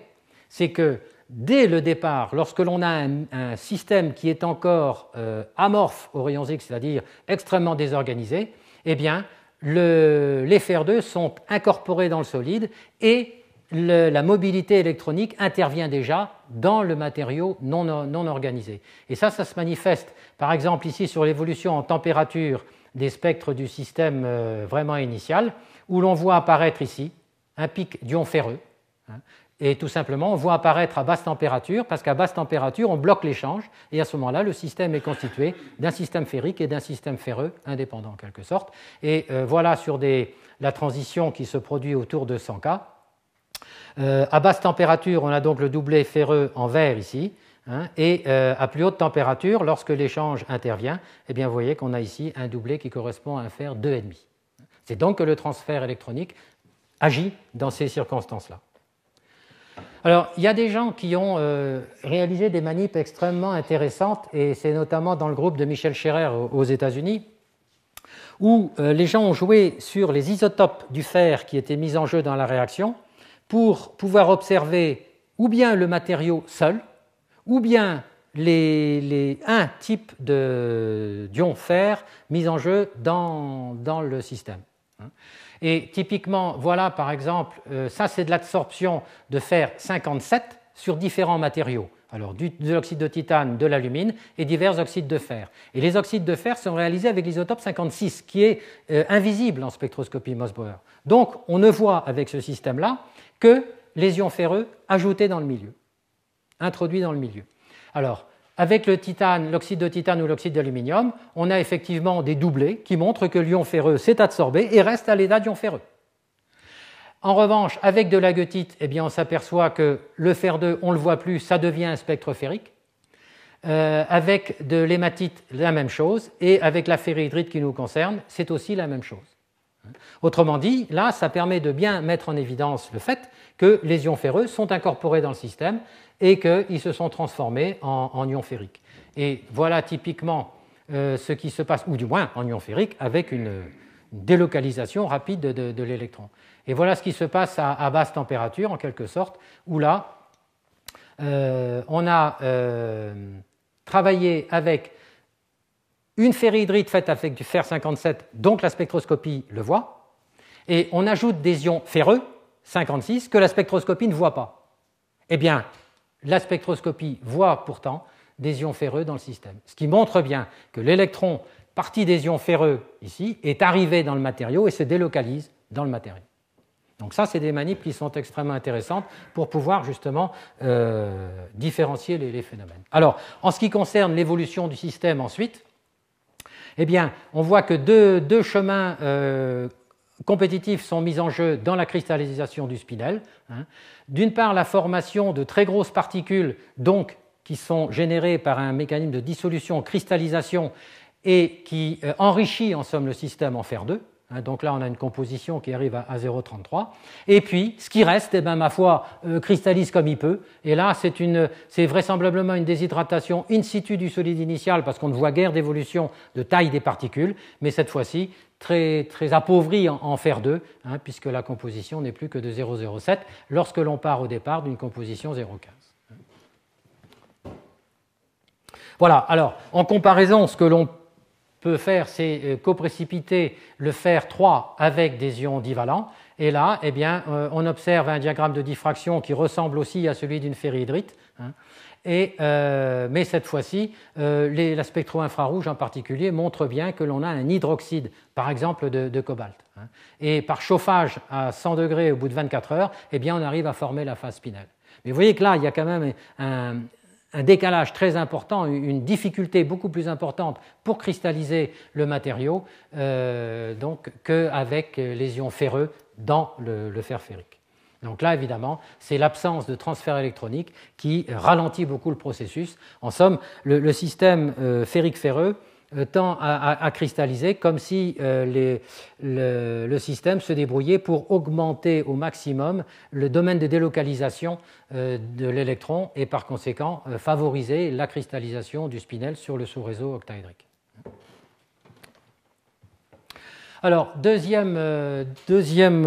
Speaker 1: c'est que dès le départ, lorsque l'on a un, système qui est encore amorphe au rayon X, c'est-à-dire extrêmement désorganisé, eh bien les fer 2 sont incorporés dans le solide et la mobilité électronique intervient déjà dans le matériau non, organisé. Et ça, ça se manifeste, par exemple, ici sur l'évolution en température des spectres du système euh, vraiment initial, où l'on voit apparaître ici un pic d'ion ferreux. Hein, et tout simplement, on voit apparaître à basse température, parce qu'à basse température, on bloque l'échange, et à ce moment-là, le système est constitué d'un système ferrique et d'un système ferreux indépendant, en quelque sorte. Et euh, voilà sur la transition qui se produit autour de 100K, euh, à basse température, on a donc le doublé ferreux en vert ici, hein, et euh, à plus haute température, lorsque l'échange intervient, eh bien, vous voyez qu'on a ici un doublé qui correspond à un fer 2,5. C'est donc que le transfert électronique agit dans ces circonstances-là. Alors, il y a des gens qui ont euh, réalisé des manips extrêmement intéressantes, et c'est notamment dans le groupe de Michel Scherer aux États-Unis, où les gens ont joué sur les isotopes du fer qui étaient mis en jeu dans la réaction, pour pouvoir observer ou bien le matériau seul, ou bien les, les, un type d'ion fer mis en jeu dans, le système. Et typiquement, voilà par exemple, euh, ça c'est de l'absorption de fer 57 sur différents matériaux. Alors du, de l'oxyde de titane, de l'alumine et divers oxydes de fer. Et les oxydes de fer sont réalisés avec l'isotope 56 qui est euh, invisible en spectroscopie Mossbauer. Donc on ne voit avec ce système-là que les ions ferreux ajoutés dans le milieu, introduits dans le milieu. Alors, avec le titane, l'oxyde de titane ou l'oxyde d'aluminium, on a effectivement des doublés qui montrent que l'ion ferreux s'est absorbé et reste à l'état d'ion ferreux. En revanche, avec de la goethite, eh bien, on s'aperçoit que le fer 2, on ne le voit plus, ça devient un spectre ferrique. Euh, avec de l'hématite, la même chose. Et avec la ferrihydrite qui nous concerne, c'est aussi la même chose. Autrement dit, là, ça permet de bien mettre en évidence le fait que les ions ferreux sont incorporés dans le système et qu'ils se sont transformés en, ions ferriques. Et voilà typiquement euh, ce qui se passe, ou du moins en ions ferriques, avec une, délocalisation rapide de, l'électron. Et voilà ce qui se passe à, basse température, en quelque sorte, où là, euh, on a euh, travaillé avec une ferrihydrite faite avec du fer 57, donc la spectroscopie le voit, et on ajoute des ions ferreux 56 que la spectroscopie ne voit pas. Eh bien, la spectroscopie voit pourtant des ions ferreux dans le système, ce qui montre bien que l'électron parti des ions ferreux ici est arrivé dans le matériau et se délocalise dans le matériau. Donc ça, c'est des manips qui sont extrêmement intéressantes pour pouvoir justement euh, différencier les, les, phénomènes. Alors, en ce qui concerne l'évolution du système ensuite, eh bien, on voit que deux, chemins euh, compétitifs sont mis en jeu dans la cristallisation du spinel. Hein. D'une part, la formation de très grosses particules, donc qui sont générées par un mécanisme de dissolution, cristallisation, et qui euh, enrichit en somme le système en fer 2. Hein, donc là, on a une composition qui arrive à 0,33. Et puis, ce qui reste, eh ben, ma foi, euh, cristallise comme il peut. Et là, c'est vraisemblablement une déshydratation in situ du solide initial, parce qu'on ne voit guère d'évolution de taille des particules, mais cette fois-ci, très, très appauvrie en, fer 2, hein, puisque la composition n'est plus que de 0,07 lorsque l'on part au départ d'une composition 0,15. Voilà, alors, en comparaison, ce que l'on peut faire, c'est euh, coprécipiter le fer 3 avec des ions divalents. Et là, eh bien, euh, on observe un diagramme de diffraction qui ressemble aussi à celui d'une ferrihydrite. Hein. Et, euh, mais cette fois-ci, la spectro-infrarouge en particulier montre bien que l'on a un hydroxyde, par exemple, de, de, cobalt. Hein. Et par chauffage à 100 degrés au bout de 24 heures, eh bien, on arrive à former la phase spinelle. Mais vous voyez que là, il y a quand même un, un décalage très important, une difficulté beaucoup plus importante pour cristalliser le matériau euh, qu'avec les ions ferreux dans le, fer ferrique. Donc là, évidemment, c'est l'absence de transfert électronique qui ralentit beaucoup le processus. En somme, le, système euh, ferrique-ferreux euh, tend à, cristalliser comme si euh, le, système se débrouillait pour augmenter au maximum le domaine de délocalisation euh, de l'électron et par conséquent favoriser la cristallisation du spinel sur le sous-réseau octaédrique. Alors, deuxième, deuxième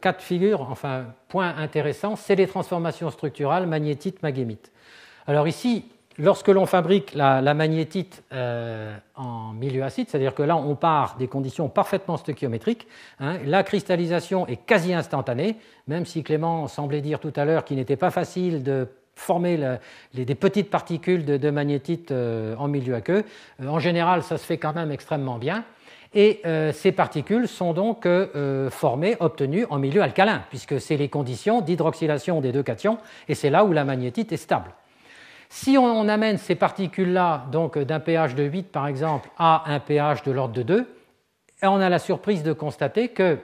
Speaker 1: cas de figure, enfin point intéressant, c'est les transformations structurales magnétites-magémites. Alors ici, Lorsque l'on fabrique la, magnétite euh, en milieu acide, c'est-à-dire que là on part des conditions parfaitement stoichiométriques, hein, la cristallisation est quasi instantanée, même si Clément semblait dire tout à l'heure qu'il n'était pas facile de former des petites particules de, magnétite euh, en milieu aqueux. Euh, en général, ça se fait quand même extrêmement bien. Et ces particules sont donc formées, obtenues en milieu alcalin, puisque c'est les conditions d'hydroxylation des deux cations, et c'est là où la magnétite est stable. Si on, amène ces particules-là, donc euh, d'un pH de 8 par exemple, à un pH de l'ordre de 2, on a la surprise de constater que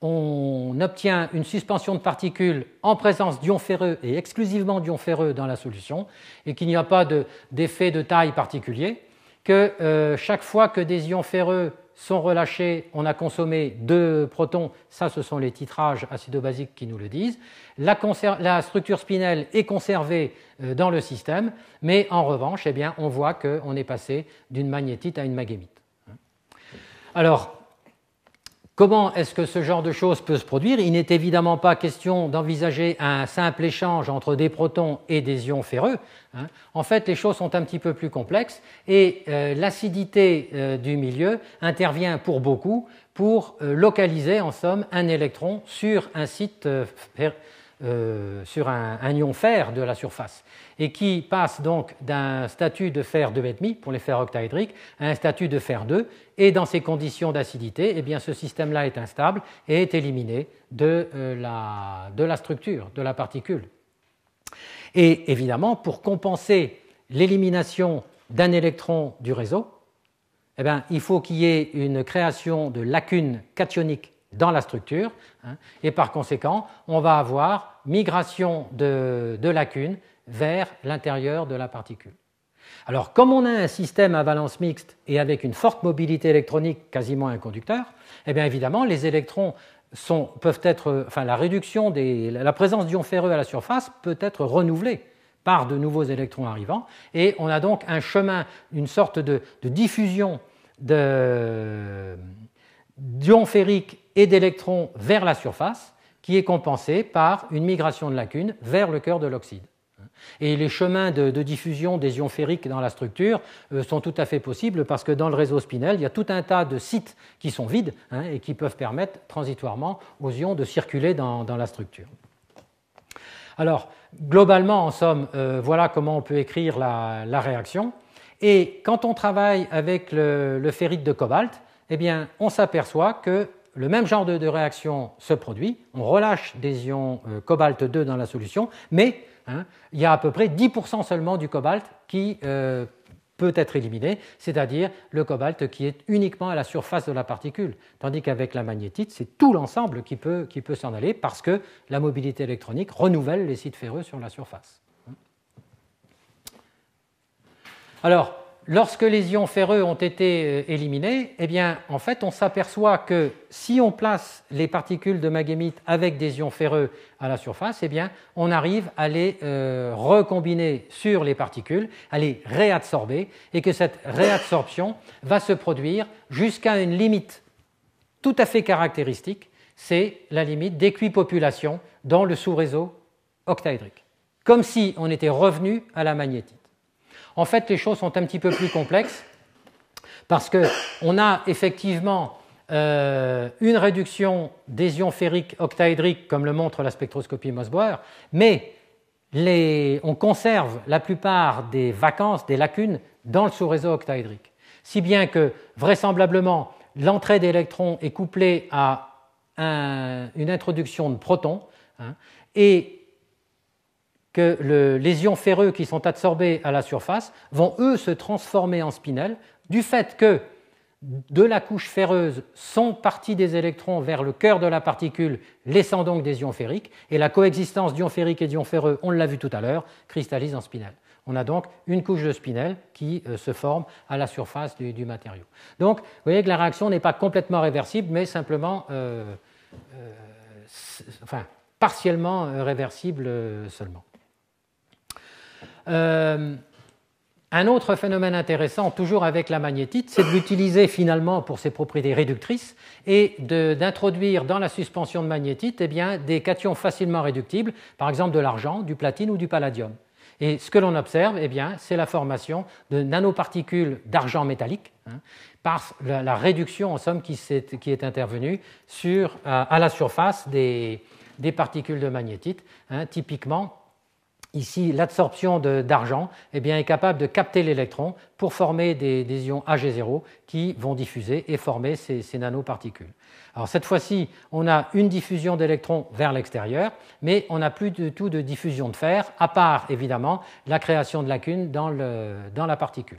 Speaker 1: on obtient une suspension de particules en présence d'ions ferreux et exclusivement d'ions ferreux dans la solution, et qu'il n'y a pas d'effet de, taille particulier, que euh, chaque fois que des ions ferreux sont relâchés, on a consommé deux protons, ça ce sont les titrages acido-basiques qui nous le disent. La, structure spinelle est conservée euh, dans le système, mais en revanche, eh on voit qu'on est passé d'une magnétite à une magémite. Alors, Comment est-ce que ce genre de choses peut se produire Il n'est évidemment pas question d'envisager un simple échange entre des protons et des ions ferreux. Hein. En fait, les choses sont un petit peu plus complexes et euh, l'acidité euh, du milieu intervient pour beaucoup pour euh, localiser en somme un électron sur un site ferreux euh, sur un, ion fer de la surface, et qui passe donc d'un statut de fer 2,5 pour les fers octaédriques à un statut de fer 2, et dans ces conditions d'acidité, eh bien, ce système-là est instable et est éliminé euh, de, la, structure, de la particule. Et évidemment, pour compenser l'élimination d'un électron du réseau, eh il faut qu'il y ait une création de lacunes cationiques dans la structure. Hein, et par conséquent, on va avoir migration de, lacunes vers l'intérieur de la particule. Alors, comme on a un système à valence mixte et avec une forte mobilité électronique quasiment un conducteur, eh bien évidemment, les électrons peuvent être, enfin, la réduction des, la présence d'ions ferreux à la surface peut être renouvelée par de nouveaux électrons arrivants, et on a donc un chemin, une sorte de, diffusion d'ions ferriques et d'électrons vers la surface, qui est compensée par une migration de lacune vers le cœur de l'oxyde. Et les chemins de, diffusion des ions ferriques dans la structure euh, sont tout à fait possibles parce que dans le réseau spinel, il y a tout un tas de sites qui sont vides hein, et qui peuvent permettre transitoirement aux ions de circuler dans, la structure. Alors, globalement, en somme, euh, voilà comment on peut écrire la, réaction. Et quand on travaille avec le, le ferrite de cobalt, eh bien, on s'aperçoit que le même genre de, réaction se produit, on relâche des ions euh, cobalt-2 dans la solution, mais hein, il y a à peu près 10% seulement du cobalt qui euh, peut être éliminé, c'est-à-dire le cobalt qui est uniquement à la surface de la particule, tandis qu'avec la magnétite, c'est tout l'ensemble qui peut, qui peut s'en aller parce que la mobilité électronique renouvelle les sites ferreux sur la surface. Alors, Lorsque les ions ferreux ont été euh, éliminés, eh bien, en fait, on s'aperçoit que si on place les particules de magémite avec des ions ferreux à la surface, eh bien, on arrive à les euh, recombiner sur les particules, à les réabsorber, et que cette réabsorption va se produire jusqu'à une limite tout à fait caractéristique, c'est la limite d'équipopulation dans le sous-réseau octaédrique, comme si on était revenu à la magnétique. En fait, les choses sont un petit peu plus complexes parce qu'on a effectivement euh, une réduction des ions ferriques octaédriques comme le montre la spectroscopie Mossbauer, mais on conserve la plupart des vacances, des lacunes dans le sous-réseau octaédrique. Si bien que vraisemblablement l'entrée d'électrons est couplée à une introduction de protons hein, et que les ions ferreux qui sont absorbés à la surface vont, eux, se transformer en spinel du fait que de la couche ferreuse sont partis des électrons vers le cœur de la particule, laissant donc des ions ferriques, et la coexistence d'ions ferriques et d'ions ferreux, on l'a vu tout à l'heure, cristallise en spinel. On a donc une couche de spinel qui euh, se forme à la surface du, matériau. Donc, vous voyez que la réaction n'est pas complètement réversible, mais simplement, euh, euh, enfin, partiellement réversible seulement. Euh, un autre phénomène intéressant, toujours avec la magnétite, c'est de l'utiliser finalement pour ses propriétés réductrices et d'introduire dans la suspension de magnétite eh des cations facilement réductibles, par exemple de l'argent, du platine ou du palladium. Et ce que l'on observe, eh c'est la formation de nanoparticules d'argent métallique hein, par la, réduction en somme qui, est, intervenue à la surface des, particules de magnétite. Hein, typiquement, ici l'absorption d'argent, eh est capable de capter l'électron pour former des, ions Ag0 qui vont diffuser et former ces, nanoparticules. Alors cette fois-ci, on a une diffusion d'électrons vers l'extérieur, mais on n'a plus du tout de diffusion de fer, à part évidemment la création de lacunes dans la particule.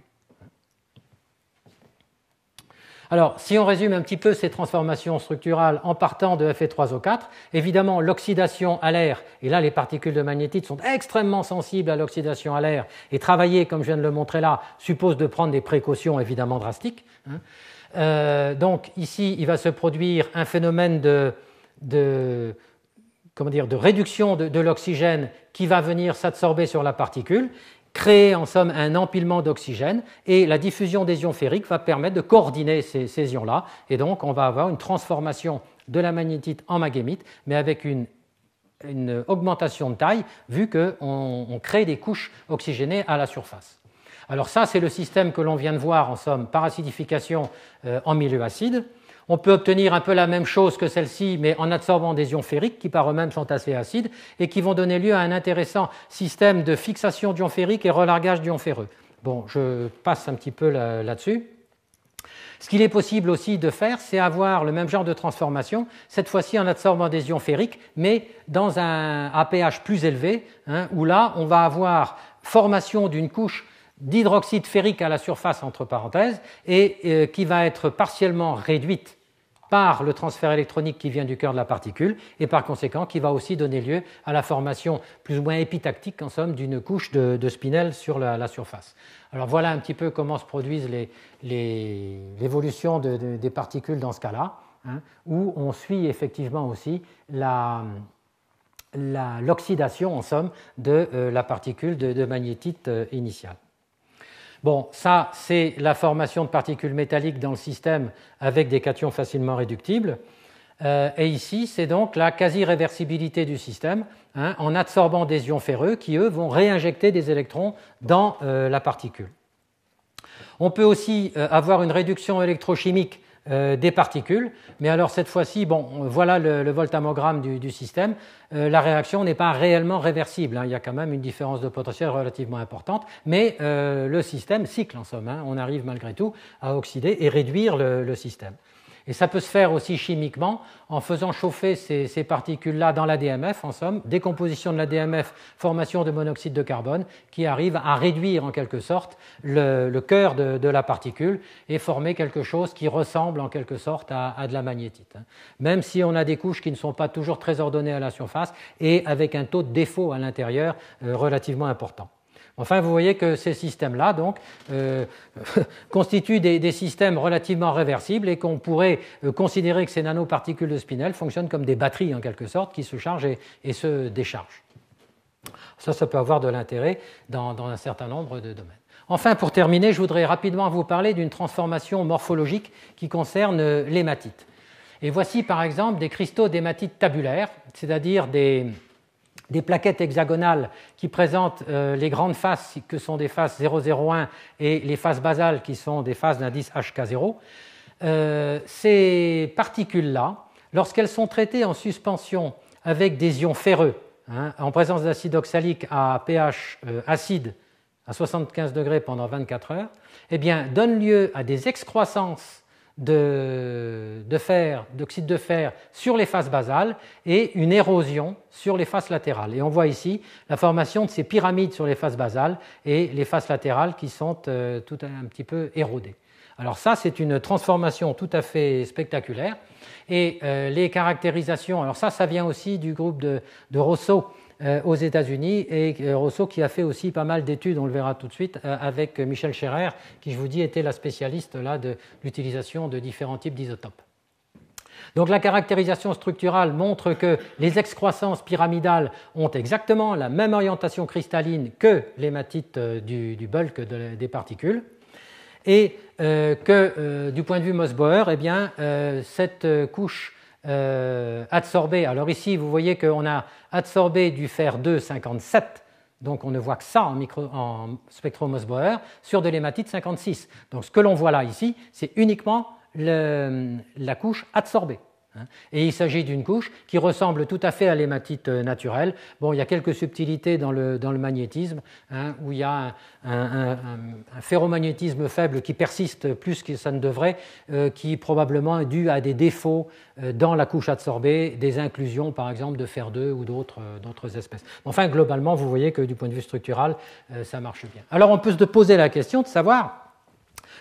Speaker 1: Alors, si on résume un petit peu ces transformations structurales en partant de Fe3O4, évidemment, l'oxydation à l'air, et là les particules de magnétite sont extrêmement sensibles à l'oxydation à l'air, et travailler, comme je viens de le montrer là, suppose de prendre des précautions évidemment drastiques. Hein. Euh, donc, ici, il va se produire un phénomène de, comment dire, de réduction de, de l'oxygène qui va venir s'absorber sur la particule créer en somme un empilement d'oxygène et la diffusion des ions ferriques va permettre de coordonner ces, ions-là et donc on va avoir une transformation de la magnétite en magémite, mais avec une, augmentation de taille vu qu'on on crée des couches oxygénées à la surface. Alors ça c'est le système que l'on vient de voir en somme par acidification euh, en milieu acide. On peut obtenir un peu la même chose que celle-ci, mais en absorbant des ions ferriques qui par eux-mêmes sont assez acides et qui vont donner lieu à un intéressant système de fixation d'ions ferriques et relargage d'ions ferreux. Bon, je passe un petit peu là-dessus. Ce qu'il est possible aussi de faire, c'est avoir le même genre de transformation, cette fois-ci en absorbant des ions ferriques, mais dans un APH plus élevé, hein, où là, on va avoir formation d'une couche d'hydroxyde ferrique à la surface, entre parenthèses, et euh, qui va être partiellement réduite par le transfert électronique qui vient du cœur de la particule et par conséquent qui va aussi donner lieu à la formation plus ou moins épitactique en somme d'une couche de, spinel sur la, surface. Alors voilà un petit peu comment se produisent l'évolution les, les, des particules dans ce cas-là, hein, où on suit effectivement aussi la, l'oxydation en somme de euh, la particule de, magnétite euh, initiale. Bon, ça, c'est la formation de particules métalliques dans le système avec des cations facilement réductibles. Euh, et ici, c'est donc la quasi-réversibilité du système hein, en absorbant des ions ferreux qui, eux, vont réinjecter des électrons dans euh, la particule. On peut aussi euh, avoir une réduction électrochimique euh, des particules. Mais alors cette fois-ci, bon, voilà le, le voltammogramme du, système. Euh, la réaction n'est pas réellement réversible. Hein. Il y a quand même une différence de potentiel relativement importante. Mais euh, le système cycle en somme. Hein. On arrive malgré tout à oxyder et réduire le système. Et ça peut se faire aussi chimiquement en faisant chauffer ces, particules-là dans l'ADMF, en somme, décomposition de l'ADMF, formation de monoxyde de carbone, qui arrive à réduire en quelque sorte le, cœur de, la particule et former quelque chose qui ressemble en quelque sorte à, de la magnétite. Hein. Même si on a des couches qui ne sont pas toujours très ordonnées à la surface et avec un taux de défaut à l'intérieur euh, relativement important. Enfin, vous voyez que ces systèmes-là, euh, constituent des, systèmes relativement réversibles et qu'on pourrait euh, considérer que ces nanoparticules de Spinel fonctionnent comme des batteries, en quelque sorte, qui se chargent et, se déchargent. Ça, ça peut avoir de l'intérêt dans, dans un certain nombre de domaines. Enfin, pour terminer, je voudrais rapidement vous parler d'une transformation morphologique qui concerne euh, l'hématite. Et voici, par exemple, des cristaux d'hématite tabulaire, c'est-à-dire des des plaquettes hexagonales qui présentent euh, les grandes faces, que sont des faces 001, et les faces basales, qui sont des faces d'indice HK0. Euh, ces particules-là, lorsqu'elles sont traitées en suspension avec des ions ferreux, hein, en présence d'acide oxalique à pH euh, acide à 75 degrés pendant 24 heures, eh bien, donnent lieu à des excroissances de, fer, d'oxyde de fer sur les faces basales et une érosion sur les faces latérales. Et on voit ici la formation de ces pyramides sur les faces basales et les faces latérales qui sont euh, tout un, petit peu érodées. Alors ça, c'est une transformation tout à fait spectaculaire. Et euh, les caractérisations, alors ça, ça vient aussi du groupe de, de Rosso, euh, aux États-Unis et euh, Rousseau qui a fait aussi pas mal d'études, on le verra tout de suite, euh, avec Michel Scherrer, qui je vous dis était la spécialiste là de l'utilisation de différents types d'isotopes. Donc la caractérisation structurale montre que les excroissances pyramidales ont exactement la même orientation cristalline que l'hématite du, bulk des particules et que du point de vue Mossbauer, eh bien, cette couche euh, absorbé. Alors ici, vous voyez qu'on a absorbé du fer 257, donc on ne voit que ça en, micro, en sur de l'hématite 56. Donc ce que l'on voit là ici, c'est uniquement la couche absorbée Hein. Et il s'agit d'une couche qui ressemble tout à fait à l'hématite euh, naturelle. Bon, il y a quelques subtilités dans le, magnétisme, hein, où il y a un, ferromagnétisme faible qui persiste plus que ça ne devrait, euh, qui probablement est dû à des défauts euh, dans la couche absorbée, des inclusions par exemple de fer 2 ou d'autres espèces. Enfin, globalement, vous voyez que du point de vue structural, ça marche bien. Alors on peut se poser la question de savoir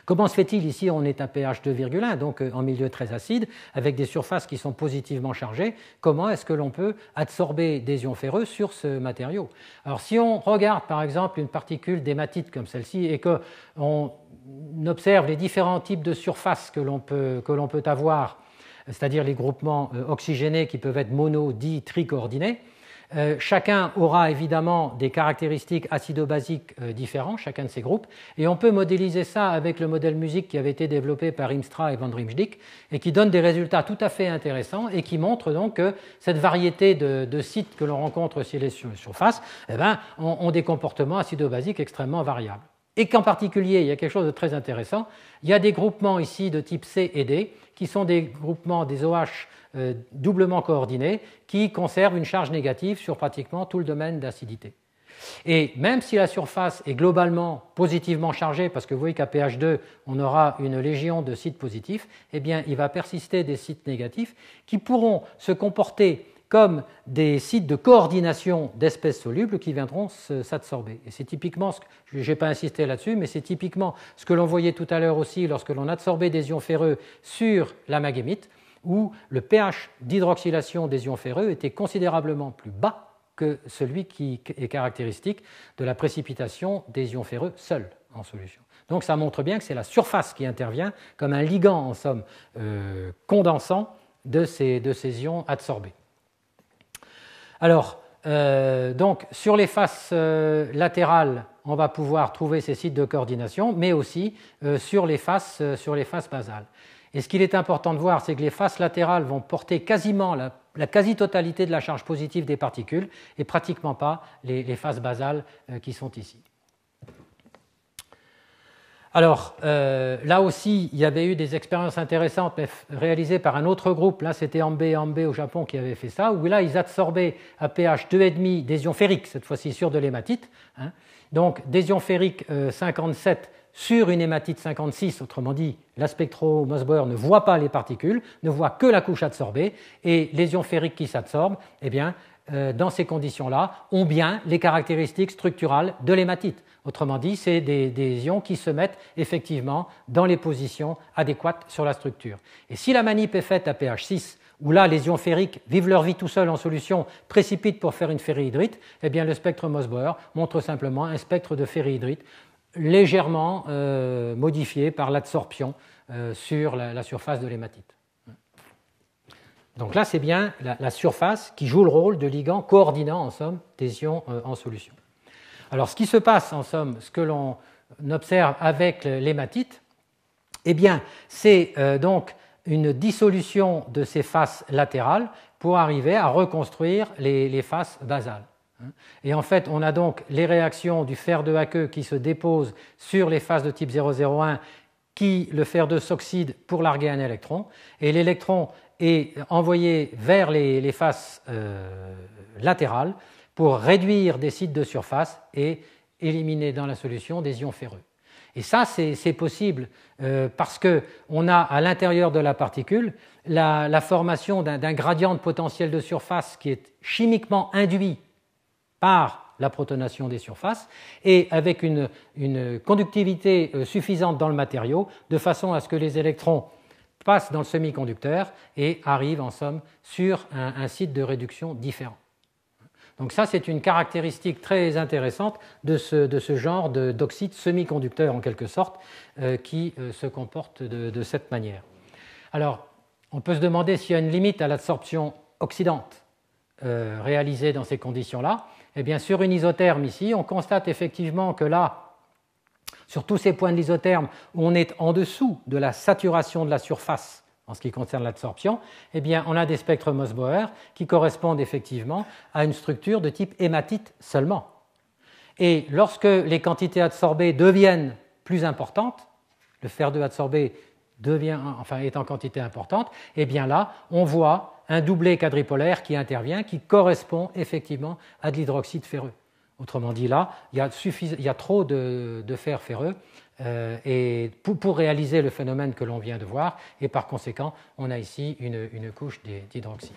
Speaker 1: Comment se fait-il Ici, on est à pH 2,1, donc euh, en milieu très acide, avec des surfaces qui sont positivement chargées. Comment est-ce que l'on peut absorber des ions ferreux sur ce matériau Alors, si on regarde par exemple une particule d'hématite comme celle-ci et qu'on observe les différents types de surfaces que l'on peut, avoir, c'est-à-dire les groupements euh, oxygénés qui peuvent être mono, di, euh, chacun aura évidemment des caractéristiques acido-basiques euh, différentes, chacun de ces groupes, et on peut modéliser ça avec le modèle musique qui avait été développé par Imstra et Van Riemsdyk, et qui donne des résultats tout à fait intéressants et qui montre donc que cette variété de, sites que l'on rencontre sur les surfaces eh ben, ont, ont des comportements acido-basiques extrêmement variables. Et qu'en particulier, il y a quelque chose de très intéressant, il y a des groupements ici de type C et D, qui sont des groupements des OH doublement coordonnés, qui conservent une charge négative sur pratiquement tout le domaine d'acidité. Et même si la surface est globalement positivement chargée, parce que vous voyez qu'à pH 2, on aura une légion de sites positifs, eh bien, il va persister des sites négatifs qui pourront se comporter comme des sites de coordination d'espèces solubles qui viendront s'adsorber. Et c'est typiquement, ce que, je n'ai pas insisté là-dessus, mais c'est typiquement ce que l'on voyait tout à l'heure aussi lorsque l'on adsorbait des ions ferreux sur la magémite, où le pH d'hydroxylation des ions ferreux était considérablement plus bas que celui qui est caractéristique de la précipitation des ions ferreux seuls en solution. Donc ça montre bien que c'est la surface qui intervient comme un ligand, en somme, euh, condensant de ces, de ces ions adsorbés. Alors, euh, donc, sur les faces euh, latérales, on va pouvoir trouver ces sites de coordination, mais aussi euh, sur, les faces, sur les faces basales. Et ce qu'il est important de voir, c'est que les faces latérales vont porter quasiment la, quasi-totalité de la charge positive des particules et pratiquement pas les, les faces basales qui sont ici. Alors, euh, là aussi, il y avait eu des expériences intéressantes, réalisées par un autre groupe. Là, c'était Ambe et Ambe au Japon qui avait fait ça, où là, ils absorbaient à pH 2,5 des ions ferriques, cette fois-ci sur de l'hématite. Hein. Donc, des ions ferriques euh, 57 sur une hématite 56, autrement dit, la spectro ne voit pas les particules, ne voit que la couche absorbée, et les ions ferriques qui s'absorbent, eh bien, euh, dans ces conditions-là, ont bien les caractéristiques structurales de l'hématite. Autrement dit, c'est des, des, ions qui se mettent effectivement dans les positions adéquates sur la structure. Et si la manip est faite à pH 6, où là les ions ferriques vivent leur vie tout seuls en solution, précipitent pour faire une ferrihydrite, eh bien le spectre Mossbauer montre simplement un spectre de ferrihydrite légèrement euh, modifié par l'adsorption euh, sur la, la surface de l'hématite. Donc là, c'est bien la, surface qui joue le rôle de ligand coordinant, en somme, des ions euh, en solution. Alors, ce qui se passe, en somme, ce que l'on observe avec l'hématite, eh bien, c'est euh, donc une dissolution de ces faces latérales pour arriver à reconstruire les, faces basales. Et en fait, on a donc les réactions du fer de aqueux qui se déposent sur les faces de type 001 qui le fer de s'oxyde pour larguer un électron, et l'électron est envoyé vers les, faces euh, latérales pour réduire des sites de surface et éliminer dans la solution des ions ferreux. Et ça, c'est possible euh, parce qu'on a à l'intérieur de la particule la formation d'un gradient de potentiel de surface qui est chimiquement induit par la protonation des surfaces, et avec une, conductivité euh, suffisante dans le matériau, de façon à ce que les électrons passent dans le semi-conducteur et arrivent en somme sur un, site de réduction différent. Donc ça, c'est une caractéristique très intéressante de ce, de genre d'oxyde semi-conducteur, en quelque sorte, euh, qui euh, se comporte de, cette manière. Alors, on peut se demander s'il y a une limite à l'absorption oxydante réalisée dans ces conditions-là. Eh bien, sur une isotherme ici, on constate effectivement que là, sur tous ces points de l'isotherme où on est en dessous de la saturation de la surface en ce qui concerne l'adsorption, eh on a des spectres Mossbauer qui correspondent effectivement à une structure de type hématite seulement. Et lorsque les quantités adsorbées deviennent plus importantes, le fer 2 adsorbé devient, enfin, est en quantité importante, eh bien là, on voit un doublé quadripolaire qui intervient, qui correspond effectivement à de l'hydroxyde ferreux. Autrement dit, là, il y a, trop de, fer ferreux euh, et pour, réaliser le phénomène que l'on vient de voir, et par conséquent, on a ici une, couche d'hydroxyde.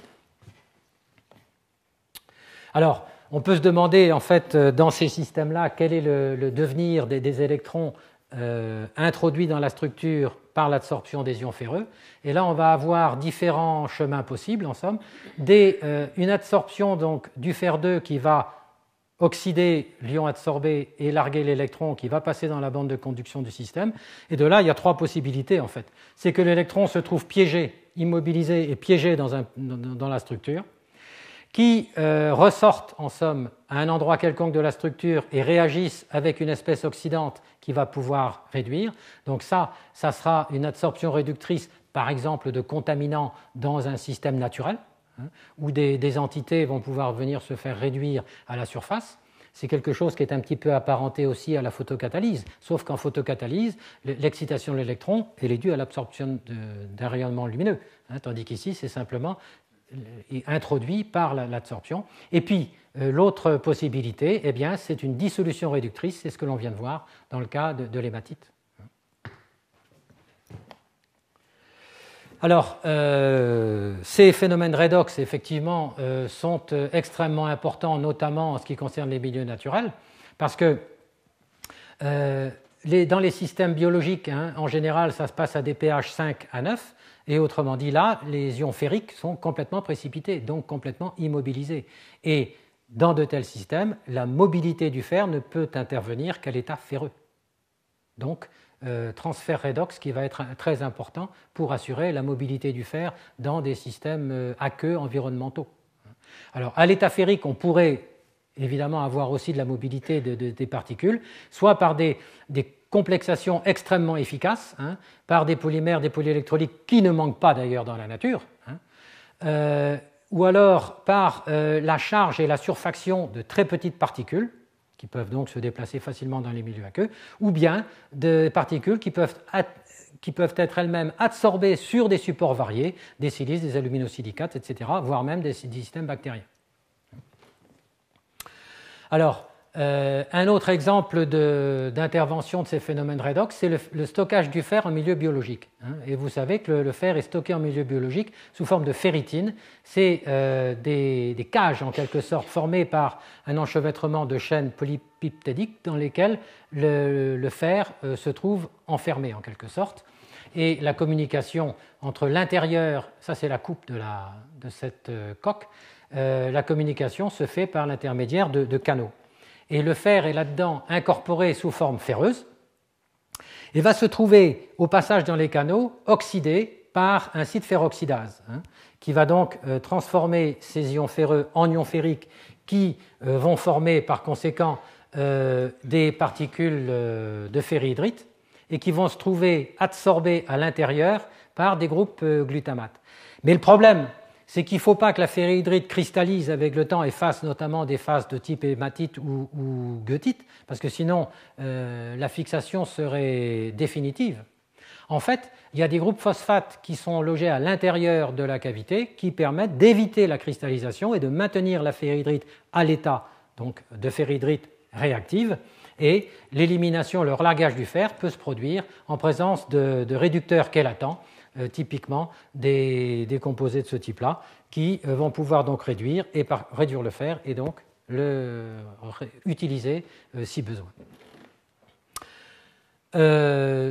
Speaker 1: Alors, on peut se demander, en fait, euh, dans ces systèmes-là, quel est le, devenir des, électrons euh, introduit dans la structure par l'adsorption des ions ferreux. Et là, on va avoir différents chemins possibles, en somme. Euh, une adsorption donc, du fer 2 qui va oxyder l'ion adsorbé et larguer l'électron qui va passer dans la bande de conduction du système. Et de là, il y a trois possibilités, en fait. C'est que l'électron se trouve piégé, immobilisé et piégé dans la structure qui euh, ressortent en somme à un endroit quelconque de la structure et réagissent avec une espèce oxydante qui va pouvoir réduire. Donc ça, ça sera une absorption réductrice, par exemple, de contaminants dans un système naturel, hein, où des, entités vont pouvoir venir se faire réduire à la surface. C'est quelque chose qui est un petit peu apparenté aussi à la photocatalyse, sauf qu'en photocatalyse, l'excitation de l'électron, elle est due à l'absorption d'un rayonnement lumineux, hein, tandis qu'ici, c'est simplement euh, introduit par l'adsorption. Et puis, euh, l'autre possibilité, eh bien, c'est une dissolution réductrice, c'est ce que l'on vient de voir dans le cas de, l'hématite. Alors, euh, ces phénomènes redox, effectivement, sont extrêmement importants, notamment en ce qui concerne les milieux naturels, parce que dans les systèmes biologiques, hein, en général, ça se passe à des pH 5 à 9, et autrement dit, là, les ions ferriques sont complètement précipités, donc complètement immobilisés. Et dans de tels systèmes, la mobilité du fer ne peut intervenir qu'à l'état ferreux. Donc, euh, transfert redox qui va être très important pour assurer la mobilité du fer dans des systèmes aqueux euh, environnementaux. Alors, à l'état ferrique, on pourrait évidemment avoir aussi de la mobilité des particules, soit par des, complexations extrêmement efficaces, hein, par des polymères, des polyélectrolytes qui ne manquent pas d'ailleurs dans la nature, hein, euh, ou alors par euh, la charge et la surfaction de très petites particules, qui peuvent donc se déplacer facilement dans les milieux aqueux, ou bien des particules qui peuvent, être elles-mêmes absorbées sur des supports variés, des silices, des aluminosilicates, etc., voire même des systèmes bactériens. Alors, euh, un autre exemple d'intervention de, ces phénomènes redox, c'est le, stockage du fer en milieu biologique. Hein. et vous savez que le, fer est stocké en milieu biologique sous forme de ferritine. C'est euh, des, cages en quelque sorte formées par un enchevêtrement de chaînes polypeptidiques dans lesquelles le, fer euh, se trouve enfermé en quelque sorte. Et la communication entre l'intérieur, ça c'est la coupe de cette coque, euh, la communication se fait par l'intermédiaire de, canaux. Et le fer est là-dedans incorporé sous forme ferreuse et va se trouver au passage dans les canaux oxydé par un site ferroxydase, hein, qui va donc euh, transformer ces ions ferreux en ions ferriques qui euh, vont former par conséquent des particules de ferrihydrite et qui vont se trouver absorbées à l'intérieur par des groupes glutamates. Mais le problème c'est qu'il ne faut pas que la ferrihydrite cristallise avec le temps et fasse notamment des phases de type hématite ou, ou parce que sinon euh, la fixation serait définitive. En fait, il y a des groupes phosphates qui sont logés à l'intérieur de la cavité qui permettent d'éviter la cristallisation et de maintenir la ferrihydrite à l'état donc de ferrihydrite réactive. Et l'élimination, le relargage du fer peut se produire en présence de, de réducteurs qu'elle attend, euh, typiquement des, composés de ce type-là, qui euh, vont pouvoir donc réduire, et réduire le fer et donc le utiliser euh, si besoin.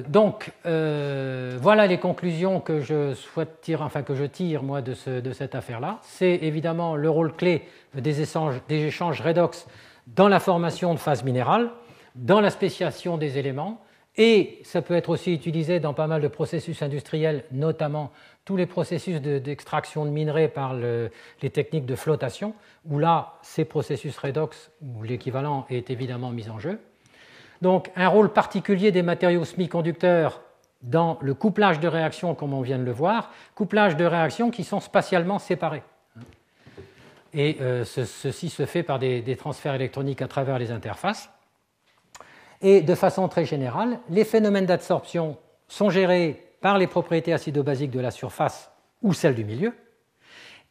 Speaker 1: donc, voilà les conclusions que je souhaite que je tire moi de, cette affaire-là. C'est évidemment le rôle clé des échanges, des échanges redox dans la formation de phases minérales, dans la spéciation des éléments, et ça peut être aussi utilisé dans pas mal de processus industriels, notamment tous les processus d'extraction de, minerais par les techniques de flottation, où là, ces processus redox, ou l'équivalent, est évidemment mis en jeu. Donc un rôle particulier des matériaux semi-conducteurs dans le couplage de réactions, comme on vient de le voir, couplage de réactions qui sont spatialement séparées. Et euh, ceci se fait par des transferts électroniques à travers les interfaces. Et de façon très générale, les phénomènes d'absorption sont gérés par les propriétés acido-basiques de la surface ou celles du milieu,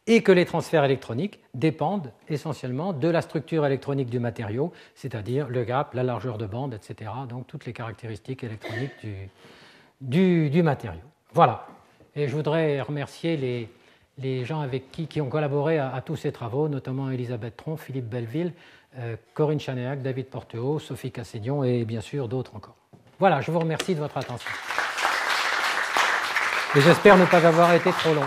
Speaker 1: et que les transferts électroniques dépendent essentiellement de la structure électronique du matériau, c'est-à-dire le gap, la largeur de bande, etc. Donc toutes les caractéristiques électroniques du, du, matériau. Voilà. Et je voudrais remercier les, les gens avec qui, qui ont collaboré à, à, tous ces travaux, notamment Elisabeth Tron, Philippe Belleville, euh, Corinne Chaneac, David Porteau, Sophie Cassédion et bien sûr d'autres encore. Voilà, je vous remercie de votre attention. Et j'espère ne pas avoir été trop long.